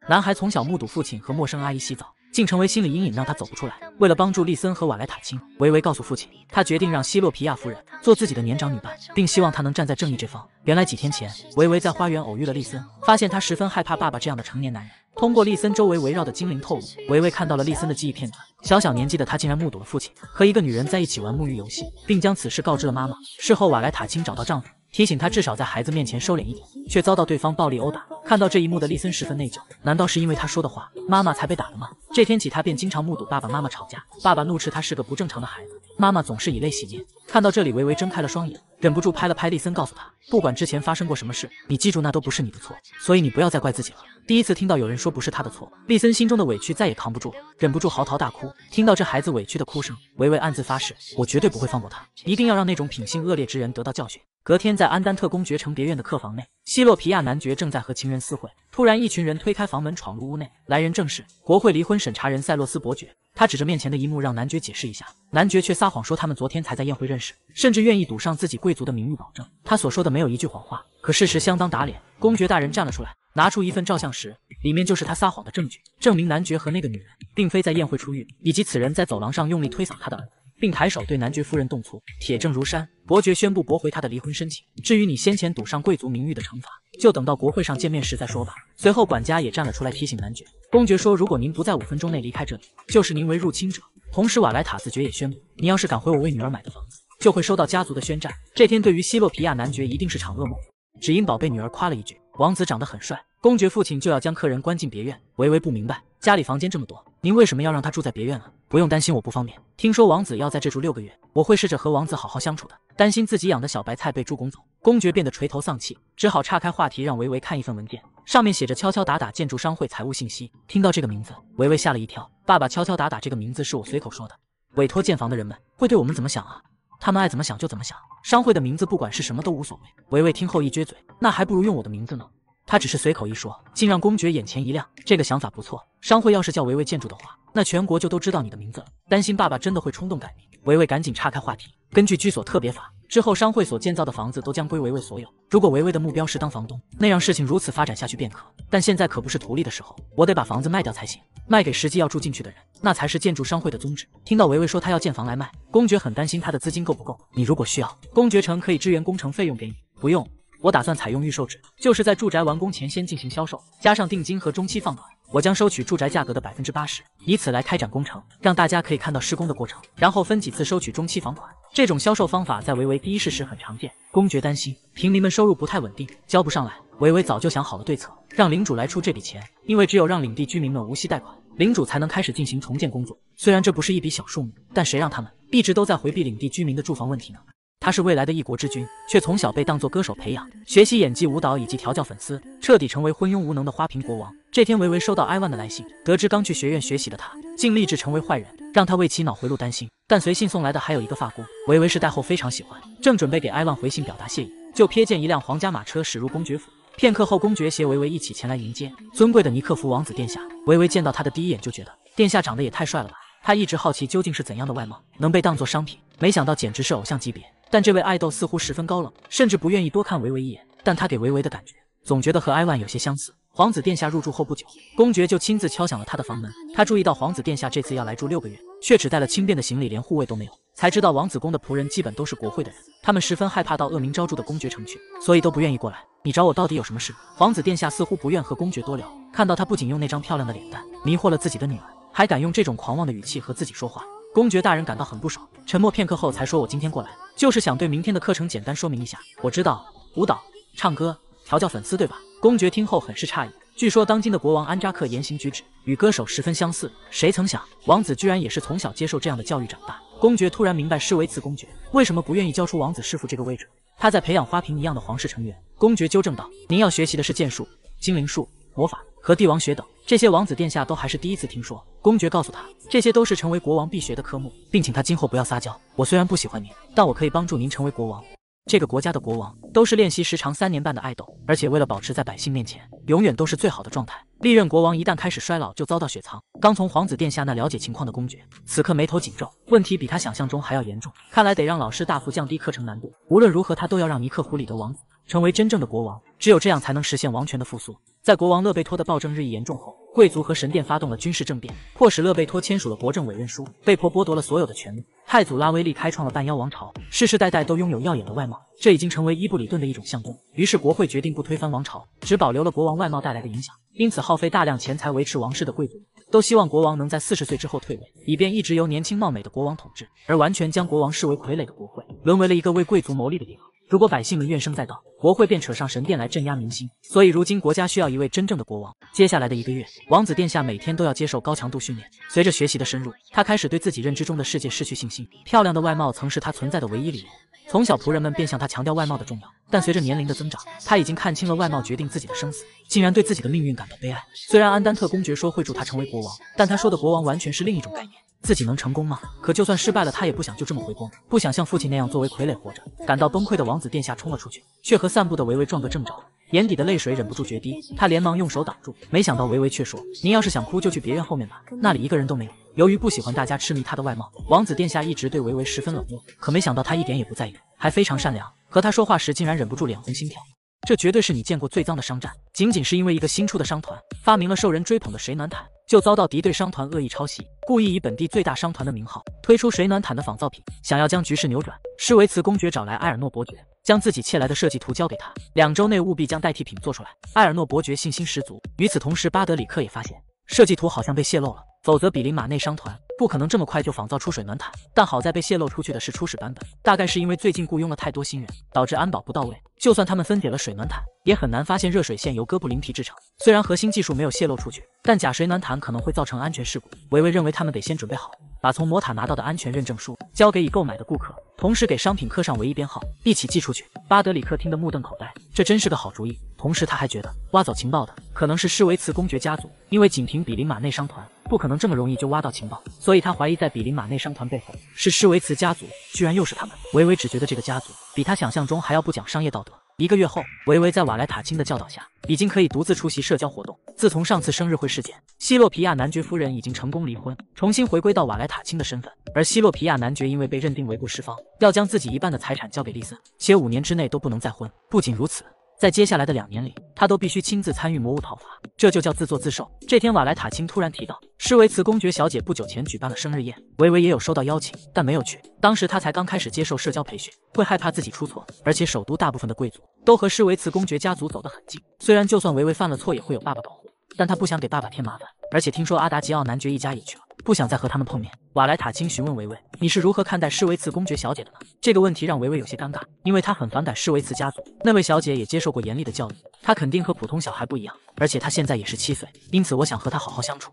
S1: 男孩从小目睹父亲和陌生阿姨洗澡。竟成为心理阴影，让他走不出来。为了帮助利森和瓦莱塔亲，维维告诉父亲，他决定让希洛皮亚夫人做自己的年长女伴，并希望她能站在正义这方。原来几天前，维维在花园偶遇了利森，发现他十分害怕爸爸这样的成年男人。通过利森周围围绕的精灵透露，维维看到了利森的记忆片段。小小年纪的他竟然目睹了父亲和一个女人在一起玩沐浴游戏，并将此事告知了妈妈。事后，瓦莱塔亲找到丈夫。提醒他至少在孩子面前收敛一点，却遭到对方暴力殴打。看到这一幕的利森十分内疚，难道是因为他说的话，妈妈才被打的吗？这天起，他便经常目睹爸爸妈妈吵架。爸爸怒斥他是个不正常的孩子，妈妈总是以泪洗面。看到这里，维维睁开了双眼，忍不住拍了拍利森，告诉他，不管之前发生过什么事，你记住那都不是你的错，所以你不要再怪自己了。第一次听到有人说不是他的错，利森心中的委屈再也扛不住了，忍不住嚎啕大哭。听到这孩子委屈的哭声，维维暗自发誓，我绝对不会放过他，一定要让那种品性恶劣之人得到教训。隔天，在安丹特公爵城别院的客房内，西洛皮亚男爵正在和情人私会。突然，一群人推开房门闯入屋内，来人正是国会离婚审查人塞洛斯伯爵。他指着面前的一幕，让男爵解释一下。男爵却撒谎说他们昨天才在宴会认识，甚至愿意赌上自己贵族的名誉保证他所说的没有一句谎话。可事实相当打脸，公爵大人站了出来，拿出一份照相时，里面就是他撒谎的证据，证明男爵和那个女人并非在宴会出狱，以及此人在走廊上用力推搡他的。并抬手对男爵夫人动粗，铁证如山，伯爵宣布驳回他的离婚申请。至于你先前赌上贵族名誉的惩罚，就等到国会上见面时再说吧。随后管家也站了出来提醒男爵。公爵说：“如果您不在五分钟内离开这里，就是您为入侵者。”同时瓦莱塔斯爵也宣布：“你要是敢回我为女儿买的房子，就会收到家族的宣战。”这天对于希洛皮亚男爵一定是场噩梦，只因宝贝女儿夸了一句王子长得很帅，公爵父亲就要将客人关进别院。维维不明白，家里房间这么多，您为什么要让他住在别院啊？不用担心，我不方便。听说王子要在这住六个月，我会试着和王子好好相处的。担心自己养的小白菜被猪拱走，公爵变得垂头丧气，只好岔开话题，让维维看一份文件，上面写着“敲敲打打建筑商会财务信息”。听到这个名字，维维吓了一跳。爸爸“敲敲打打”这个名字是我随口说的。委托建房的人们会对我们怎么想啊？他们爱怎么想就怎么想。商会的名字不管是什么都无所谓。维维听后一撅嘴，那还不如用我的名字呢。他只是随口一说，竟让公爵眼前一亮。这个想法不错，商会要是叫维维建筑的话，那全国就都知道你的名字了。担心爸爸真的会冲动改名，维维赶紧岔开话题。根据居所特别法，之后商会所建造的房子都将归维维所有。如果维维的目标是当房东，那让事情如此发展下去便可。但现在可不是图利的时候，我得把房子卖掉才行，卖给实际要住进去的人，那才是建筑商会的宗旨。听到维维说他要建房来卖，公爵很担心他的资金够不够。你如果需要，公爵城可以支援工程费用给你。不用。我打算采用预售制，就是在住宅完工前先进行销售，加上定金和中期放款，我将收取住宅价格的百分之八十，以此来开展工程，让大家可以看到施工的过程，然后分几次收取中期房款。这种销售方法在维维第一世时很常见。公爵担心平民们收入不太稳定，交不上来。维维早就想好了对策，让领主来出这笔钱，因为只有让领地居民们无息贷款，领主才能开始进行重建工作。虽然这不是一笔小数目，但谁让他们一直都在回避领地居民的住房问题呢？他是未来的一国之君，却从小被当做歌手培养，学习演技、舞蹈以及调教粉丝，彻底成为昏庸无能的花瓶国王。这天，维维收到埃万的来信，得知刚去学院学习的他竟立志成为坏人，让他为其脑回路担心。但随信送来的还有一个发箍，维维是戴后非常喜欢。正准备给埃万回信表达谢意，就瞥见一辆皇家马车驶入公爵府。片刻后，公爵携维维一起前来迎接尊贵的尼克福王子殿下。维维见到他的第一眼就觉得，殿下长得也太帅了吧！他一直好奇究竟是怎样的外貌能被当做商品，没想到简直是偶像级别。但这位爱豆似乎十分高冷，甚至不愿意多看维维一眼。但他给维维的感觉，总觉得和埃万有些相似。皇子殿下入住后不久，公爵就亲自敲响了他的房门。他注意到皇子殿下这次要来住六个月，却只带了轻便的行李，连护卫都没有。才知道王子宫的仆人基本都是国会的人，他们十分害怕到恶名昭著的公爵城去，所以都不愿意过来。你找我到底有什么事？皇子殿下似乎不愿和公爵多聊。看到他不仅用那张漂亮的脸蛋迷惑了自己的女儿，还敢用这种狂妄的语气和自己说话，公爵大人感到很不爽。沉默片刻后，才说：“我今天过来。”就是想对明天的课程简单说明一下。我知道舞蹈、唱歌、调教粉丝，对吧？公爵听后很是诧异。据说当今的国王安扎克言行举止与歌手十分相似，谁曾想王子居然也是从小接受这样的教育长大？公爵突然明白施维茨公爵为什么不愿意交出王子师傅这个位置，他在培养花瓶一样的皇室成员。公爵纠正道：“您要学习的是剑术、精灵术、魔法。”和帝王学等这些王子殿下都还是第一次听说。公爵告诉他，这些都是成为国王必学的科目，并请他今后不要撒娇。我虽然不喜欢您，但我可以帮助您成为国王。这个国家的国王都是练习时长三年半的爱豆，而且为了保持在百姓面前永远都是最好的状态。历任国王一旦开始衰老，就遭到雪藏。刚从皇子殿下那了解情况的公爵，此刻眉头紧皱，问题比他想象中还要严重。看来得让老师大幅降低课程难度。无论如何，他都要让尼克胡里德王子成为真正的国王。只有这样才能实现王权的复苏。在国王勒贝托的暴政日益严重后，贵族和神殿发动了军事政变，迫使勒贝托签署了国政委任书，被迫剥夺了所有的权利。太祖拉威利开创了半妖王朝，世世代代都拥有耀眼的外貌，这已经成为伊布里顿的一种象征。于是国会决定不推翻王朝，只保留了国王外貌带来的影响，因此耗费大量钱财维持王室的贵族都希望国王能在四十岁之后退位，以便一直由年轻貌美的国王统治，而完全将国王视为傀儡的国会，沦为了一个为贵族谋利的地方。如果百姓们怨声载道，国会便扯上神殿来镇压民心。所以如今国家需要一位真正的国王。接下来的一个月，王子殿下每天都要接受高强度训练。随着学习的深入，他开始对自己认知中的世界失去信心。漂亮的外貌曾是他存在的唯一理由。从小，仆人们便向他强调外貌的重要。但随着年龄的增长，他已经看清了外貌决定自己的生死，竟然对自己的命运感到悲哀。虽然安丹特公爵说会助他成为国王，但他说的国王完全是另一种概念。自己能成功吗？可就算失败了，他也不想就这么回宫，不想像父亲那样作为傀儡活着。感到崩溃的王子殿下冲了出去，却和散步的维维撞个正着，眼底的泪水忍不住决堤，他连忙用手挡住。没想到维维却说：“您要是想哭，就去别院后面吧，那里一个人都没有。”由于不喜欢大家痴迷他的外貌，王子殿下一直对维维十分冷漠。可没想到他一点也不在意，还非常善良，和他说话时竟然忍不住脸红心跳。这绝对是你见过最脏的商战，仅仅是因为一个新出的商团发明了受人追捧的水暖毯。就遭到敌对商团恶意抄袭，故意以本地最大商团的名号推出水暖毯的仿造品，想要将局势扭转。施维茨公爵找来埃尔诺伯爵，将自己窃来的设计图交给他，两周内务必将代替品做出来。埃尔诺伯爵信心十足。与此同时，巴德里克也发现。设计图好像被泄露了，否则比林马内商团不可能这么快就仿造出水暖毯。但好在被泄露出去的是初始版本，大概是因为最近雇佣了太多新人，导致安保不到位。就算他们分解了水暖毯，也很难发现热水线由哥布林皮制成。虽然核心技术没有泄露出去，但假水暖毯可能会造成安全事故。维维认为他们得先准备好，把从魔塔拿到的安全认证书交给已购买的顾客，同时给商品刻上唯一编号，一起寄出去。巴德里克听得目瞪口呆，这真是个好主意。同时，他还觉得挖走情报的可能是施维茨公爵家族，因为仅凭比林马内商团不可能这么容易就挖到情报，所以他怀疑在比林马内商团背后是施维茨家族，居然又是他们。维维只觉得这个家族比他想象中还要不讲商业道德。一个月后，维维在瓦莱塔亲的教导下，已经可以独自出席社交活动。自从上次生日会事件，希洛皮亚男爵夫人已经成功离婚，重新回归到瓦莱塔亲的身份。而希洛皮亚男爵因为被认定为故失方，要将自己一半的财产交给丽森，且五年之内都不能再婚。不仅如此。在接下来的两年里，他都必须亲自参与魔物讨伐，这就叫自作自受。这天，瓦莱塔青突然提到，施维茨公爵小姐不久前举办了生日宴，维维也有收到邀请，但没有去。当时他才刚开始接受社交培训，会害怕自己出错。而且，首都大部分的贵族都和施维茨公爵家族走得很近。虽然就算维维犯了错，也会有爸爸保护，但他不想给爸爸添麻烦。而且听说阿达吉奥男爵一家也去了。不想再和他们碰面。瓦莱塔青询问维维：“你是如何看待施维茨公爵小姐的呢？”这个问题让维维有些尴尬，因为她很反感施维茨家族。那位小姐也接受过严厉的教育，她肯定和普通小孩不一样。而且她现在也是七岁，因此我想和她好好相处。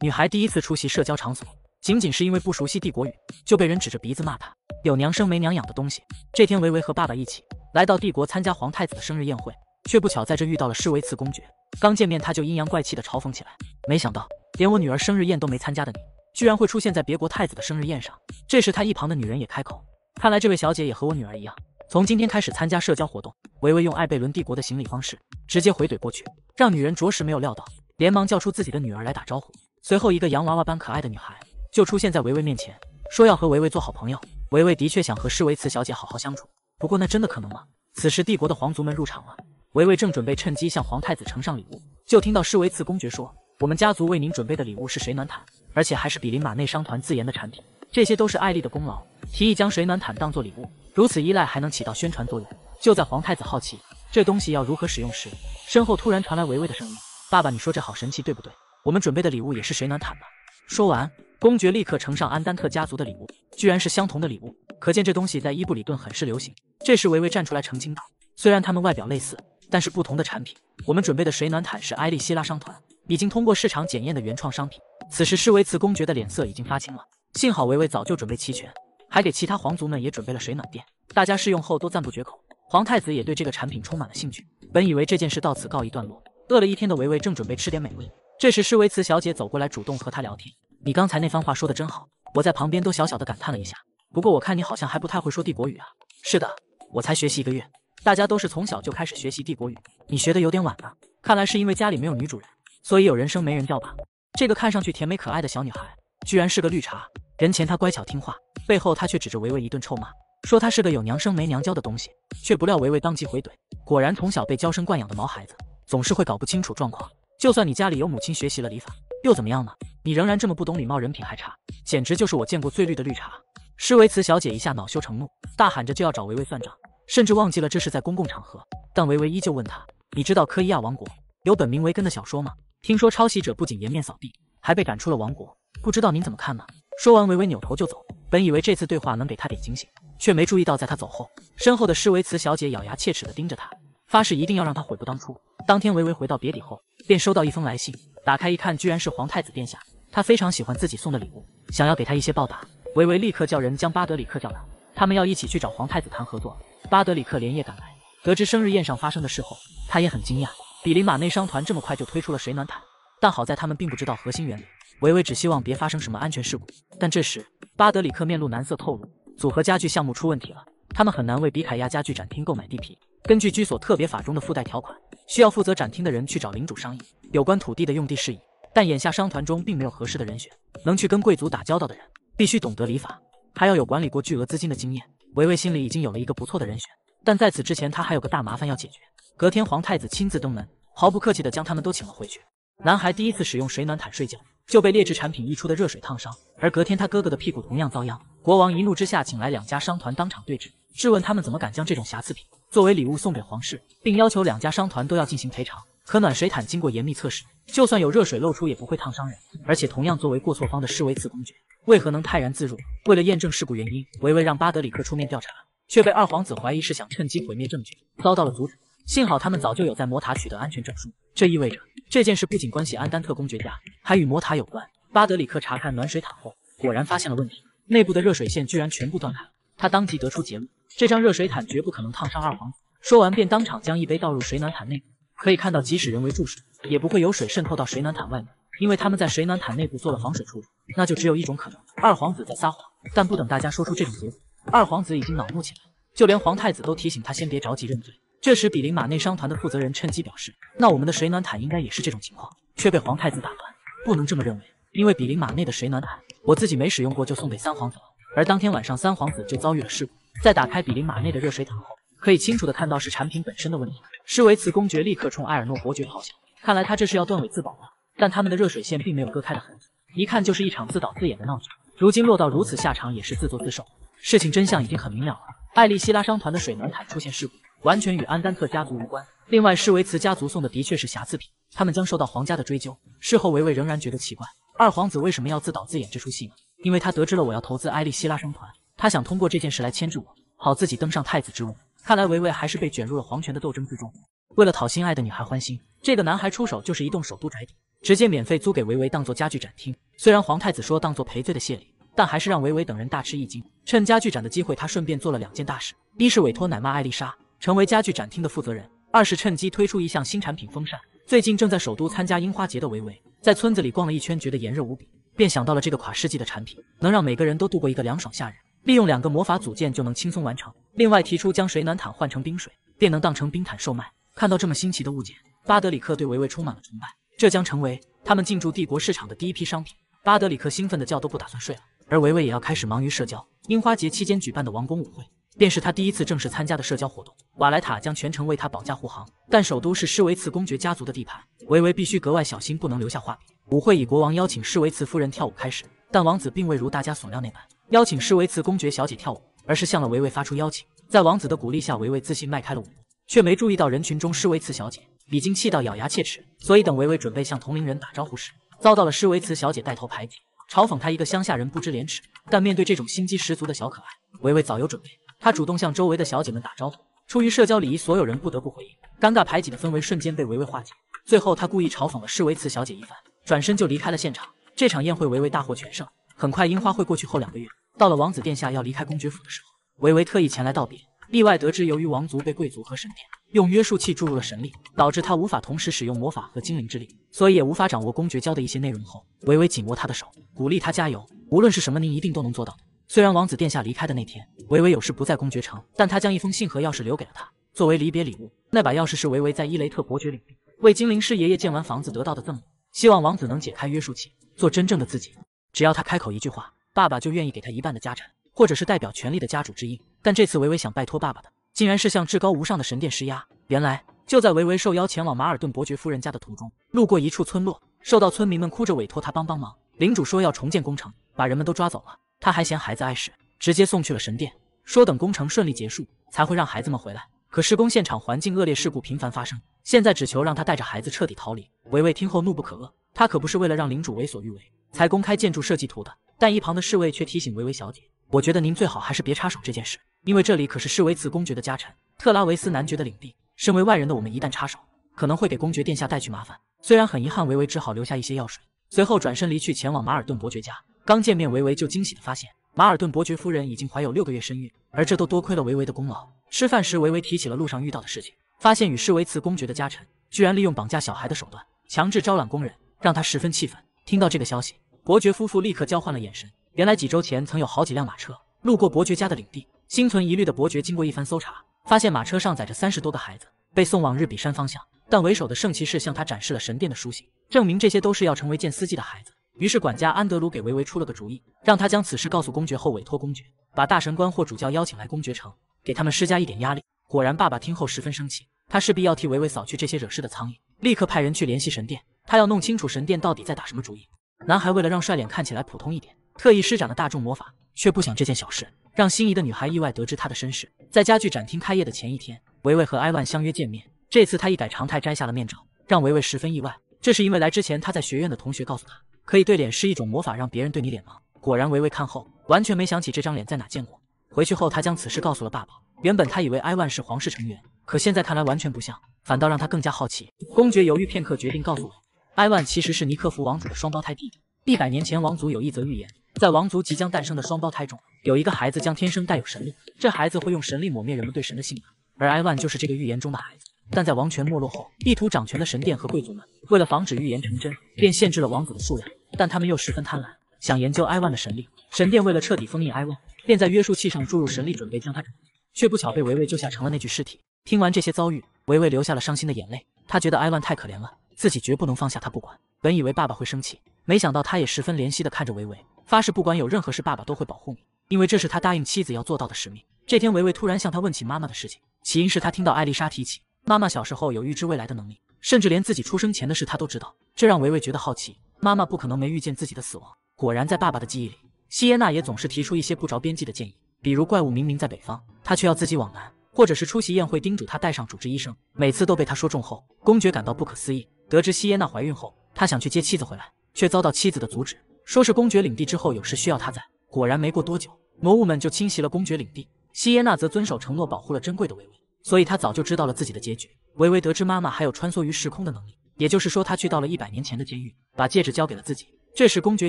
S1: 女孩第一次出席社交场所，仅仅是因为不熟悉帝国语，就被人指着鼻子骂她“有娘生没娘养的东西”。这天，维维和爸爸一起来到帝国参加皇太子的生日宴会，却不巧在这遇到了施维茨公爵。刚见面，他就阴阳怪气地嘲讽起来。没想到。连我女儿生日宴都没参加的你，居然会出现在别国太子的生日宴上。这时，他一旁的女人也开口：“看来这位小姐也和我女儿一样，从今天开始参加社交活动。”维维用艾贝伦帝国的行礼方式直接回怼过去，让女人着实没有料到，连忙叫出自己的女儿来打招呼。随后，一个洋娃娃般可爱的女孩就出现在维维面前，说要和维维做好朋友。维维的确想和施维茨小姐好好相处，不过那真的可能吗？此时，帝国的皇族们入场了，维维正准备趁机向皇太子呈上礼物，就听到施维茨公爵说。我们家族为您准备的礼物是水暖毯，而且还是比林马内商团自研的产品，这些都是艾丽的功劳。提议将水暖毯当做礼物，如此依赖还能起到宣传作用。就在皇太子好奇这东西要如何使用时，身后突然传来维维的声音：“爸爸，你说这好神奇对不对？我们准备的礼物也是水暖毯吧？”说完，公爵立刻呈上安丹特家族的礼物，居然是相同的礼物，可见这东西在伊布里顿很是流行。这时，维维站出来澄清道：“虽然他们外表类似，但是不同的产品。我们准备的水暖毯是埃利希拉商团。”已经通过市场检验的原创商品。此时施维茨公爵的脸色已经发青了。幸好维维早就准备齐全，还给其他皇族们也准备了水暖垫。大家试用后都赞不绝口。皇太子也对这个产品充满了兴趣。本以为这件事到此告一段落，饿了一天的维维正准备吃点美味，这时施维茨小姐走过来，主动和他聊天：“你刚才那番话说的真好，我在旁边都小小的感叹了一下。不过我看你好像还不太会说帝国语啊。”“是的，我才学习一个月。大家都是从小就开始学习帝国语，你学的有点晚呢。看来是因为家里没有女主人。”所以有人生没人教吧？这个看上去甜美可爱的小女孩，居然是个绿茶。人前她乖巧听话，背后她却指着维维一顿臭骂，说她是个有娘生没娘教的东西。却不料维维当即回怼，果然从小被娇生惯养的毛孩子，总是会搞不清楚状况。就算你家里有母亲学习了礼法，又怎么样呢？你仍然这么不懂礼貌，人品还差，简直就是我见过最绿的绿茶。施维茨小姐一下恼羞成怒，大喊着就要找维维算账，甚至忘记了这是在公共场合。但维维依旧问她：“你知道科伊亚王国有本名为《根》的小说吗？”听说抄袭者不仅颜面扫地，还被赶出了王国，不知道您怎么看呢？说完，维维扭头就走。本以为这次对话能给他点惊醒，却没注意到，在他走后，身后的施维茨小姐咬牙切齿的盯着他，发誓一定要让他悔不当初。当天，维维回到别邸后，便收到一封来信，打开一看，居然是皇太子殿下。他非常喜欢自己送的礼物，想要给他一些报答。维维立刻叫人将巴德里克叫来，他们要一起去找皇太子谈合作。巴德里克连夜赶来，得知生日宴上发生的事后，他也很惊讶。比林马内商团这么快就推出了水暖毯，但好在他们并不知道核心原理。维维只希望别发生什么安全事故。但这时，巴德里克面露难色，透露组合家具项目出问题了，他们很难为比凯亚家具展厅购买地皮。根据居所特别法中的附带条款，需要负责展厅的人去找领主商议有关土地的用地事宜。但眼下商团中并没有合适的人选，能去跟贵族打交道的人必须懂得礼法，还要有管理过巨额资金的经验。维维心里已经有了一个不错的人选，但在此之前，他还有个大麻烦要解决。隔天，皇太子亲自登门，毫不客气地将他们都请了回去。男孩第一次使用水暖毯睡觉，就被劣质产品溢出的热水烫伤。而隔天，他哥哥的屁股同样遭殃。国王一怒之下，请来两家商团当场对质，质问他们怎么敢将这种瑕疵品作为礼物送给皇室，并要求两家商团都要进行赔偿。可暖水毯经过严密测试，就算有热水露出，也不会烫伤人。而且，同样作为过错方的施维茨公爵，为何能泰然自若？为了验证事故原因，维维让巴德里克出面调查，却被二皇子怀疑是想趁机毁灭证据，遭到了阻止。幸好他们早就有在魔塔取得安全证书，这意味着这件事不仅关系安丹特公爵家，还与魔塔有关。巴德里克查看暖水毯后，果然发现了问题，内部的热水线居然全部断开了。他当即得出结论：这张热水毯绝不可能烫伤二皇子。说完，便当场将一杯倒入水暖毯内。可以看到，即使人为注水，也不会有水渗透到水暖毯外面，因为他们在水暖毯内部做了防水处理。那就只有一种可能：二皇子在撒谎。但不等大家说出这种结果，二皇子已经恼怒起来，就连皇太子都提醒他先别着急认罪。这时，比林马内商团的负责人趁机表示：“那我们的水暖毯应该也是这种情况。”却被皇太子打断：“不能这么认为，因为比林马内的水暖毯我自己没使用过，就送给三皇子了。而当天晚上，三皇子就遭遇了事故。在打开比林马内的热水毯后，可以清楚的看到是产品本身的问题。”施维茨公爵立刻冲埃尔诺伯爵咆哮：“看来他这是要断尾自保了。”但他们的热水线并没有割开的痕迹，一看就是一场自导自演的闹剧。如今落到如此下场，也是自作自受。事情真相已经很明了了，艾丽希拉商团的水暖毯出现事故。完全与安丹特家族无关。另外，施维茨家族送的的确是瑕疵品，他们将受到皇家的追究。事后，维维仍然觉得奇怪，二皇子为什么要自导自演这出戏呢？因为他得知了我要投资埃利希拉生团，他想通过这件事来牵制我，好自己登上太子之位。看来维维还是被卷入了皇权的斗争之中。为了讨心爱的女孩欢心，这个男孩出手就是一栋首都宅邸，直接免费租给维维当做家具展厅。虽然皇太子说当做赔罪的谢礼，但还是让维维等人大吃一惊。趁家具展的机会，他顺便做了两件大事：一是委托奶妈艾丽莎。成为家具展厅的负责人，二是趁机推出一项新产品——风扇。最近正在首都参加樱花节的维维，在村子里逛了一圈，觉得炎热无比，便想到了这个跨世纪的产品，能让每个人都度过一个凉爽夏日。利用两个魔法组件就能轻松完成。另外，提出将水暖毯换成冰水，便能当成冰毯售卖。看到这么新奇的物件，巴德里克对维维充满了崇拜。这将成为他们进驻帝国市场的第一批商品。巴德里克兴奋的觉都不打算睡了，而维维也要开始忙于社交。樱花节期间举办的王宫舞会。便是他第一次正式参加的社交活动，瓦莱塔将全程为他保驾护航。但首都是施维茨公爵家族的地盘，维维必须格外小心，不能留下话柄。舞会以国王邀请施维茨夫人跳舞开始，但王子并未如大家所料那般邀请施维茨公爵小姐跳舞，而是向了维维发出邀请。在王子的鼓励下，维维自信迈开了舞步，却没注意到人群中施维茨小姐已经气到咬牙切齿。所以等维维准备向同龄人打招呼时，遭到了施维茨小姐带头排挤，嘲讽他一个乡下人不知廉耻。但面对这种心机十足的小可爱，维维早有准备。他主动向周围的小姐们打招呼，出于社交礼仪，所有人不得不回应。尴尬排挤的氛围瞬间被维维化解。最后，他故意嘲讽了施维茨小姐一番，转身就离开了现场。这场宴会，维维大获全胜。很快，樱花会过去后两个月，到了王子殿下要离开公爵府的时候，维维特意前来道别。意外得知，由于王族被贵族和神殿用约束器注入了神力，导致他无法同时使用魔法和精灵之力，所以也无法掌握公爵教的一些内容后，维维紧握他的手，鼓励他加油。无论是什么，您一定都能做到。虽然王子殿下离开的那天，维维有事不在公爵城，但他将一封信和钥匙留给了他，作为离别礼物。那把钥匙是维维在伊雷特伯爵领为精灵师爷爷建完房子得到的赠礼，希望王子能解开约束器，做真正的自己。只要他开口一句话，爸爸就愿意给他一半的家产，或者是代表权力的家主之印。但这次维维想拜托爸爸的，竟然是向至高无上的神殿施压。原来就在维维受邀前往马尔顿伯爵夫人家的途中，路过一处村落，受到村民们哭着委托他帮帮忙。领主说要重建工程，把人们都抓走了。他还嫌孩子碍事，直接送去了神殿，说等工程顺利结束才会让孩子们回来。可施工现场环境恶劣，事故频繁发生，现在只求让他带着孩子彻底逃离。维维听后怒不可遏，他可不是为了让领主为所欲为才公开建筑设计图的。但一旁的侍卫却提醒维维小姐：“我觉得您最好还是别插手这件事，因为这里可是施维茨公爵的家臣特拉维斯男爵的领地，身为外人的我们一旦插手，可能会给公爵殿下带去麻烦。”虽然很遗憾，维维只好留下一些药水，随后转身离去，前往马尔顿伯爵家。刚见面，维维就惊喜地发现，马尔顿伯爵夫人已经怀有六个月身孕，而这都多亏了维维的功劳。吃饭时，维维提起了路上遇到的事情，发现与世维茨公爵的家臣居然利用绑架小孩的手段强制招揽工人，让他十分气愤。听到这个消息，伯爵夫妇立刻交换了眼神。原来几周前曾有好几辆马车路过伯爵家的领地，心存疑虑的伯爵经过一番搜查，发现马车上载着三十多个孩子，被送往日比山方向。但为首的圣骑士向他展示了神殿的书信，证明这些都是要成为剑司机的孩子。于是管家安德鲁给维维出了个主意，让他将此事告诉公爵后，委托公爵把大神官或主教邀请来公爵城，给他们施加一点压力。果然，爸爸听后十分生气，他势必要替维维扫去这些惹事的苍蝇，立刻派人去联系神殿，他要弄清楚神殿到底在打什么主意。男孩为了让帅脸看起来普通一点，特意施展了大众魔法，却不想这件小事让心仪的女孩意外得知他的身世。在家具展厅开业的前一天，维维和埃万相约见面。这次他一改常态，摘下了面罩，让维维十分意外。这是因为来之前他在学院的同学告诉他，可以对脸是一种魔法，让别人对你脸盲。果然，维维看后完全没想起这张脸在哪见过。回去后，他将此事告诉了爸爸。原本他以为埃万是皇室成员，可现在看来完全不像，反倒让他更加好奇。公爵犹豫片刻，决定告诉我，埃万其实是尼克福王子的双胞胎弟弟。一百年前，王族有一则预言，在王族即将诞生的双胞胎中，有一个孩子将天生带有神力，这孩子会用神力抹灭人们对神的信仰，而埃万就是这个预言中的孩子。但在王权没落后，意图掌权的神殿和贵族们，为了防止预言成真，便限制了王子的数量。但他们又十分贪婪，想研究埃万的神力。神殿为了彻底封印埃万，便在约束器上注入神力，准备将他斩却不巧被维维救下，成了那具尸体。听完这些遭遇，维维流下了伤心的眼泪。他觉得埃万太可怜了，自己绝不能放下他不管。本以为爸爸会生气，没想到他也十分怜惜的看着维维，发誓不管有任何事，爸爸都会保护你，因为这是他答应妻子要做到的使命。这天，维维突然向他问起妈妈的事情，起因是他听到艾丽莎提起。妈妈小时候有预知未来的能力，甚至连自己出生前的事她都知道，这让维维觉得好奇。妈妈不可能没预见自己的死亡。果然，在爸爸的记忆里，西耶娜也总是提出一些不着边际的建议，比如怪物明明在北方，他却要自己往南，或者是出席宴会叮嘱他带上主治医生。每次都被他说中后，公爵感到不可思议。得知西耶娜怀孕后，他想去接妻子回来，却遭到妻子的阻止，说是公爵领地之后有事需要他在。果然没过多久，魔物们就侵袭了公爵领地，西耶娜则遵守承诺保护了珍贵的维维。所以他早就知道了自己的结局。维维得知妈妈还有穿梭于时空的能力，也就是说，他去到了一百年前的监狱，把戒指交给了自己。这时，公爵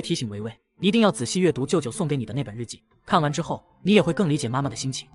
S1: 提醒维维，一定要仔细阅读舅舅送给你的那本日记，看完之后，你也会更理解妈妈的心情。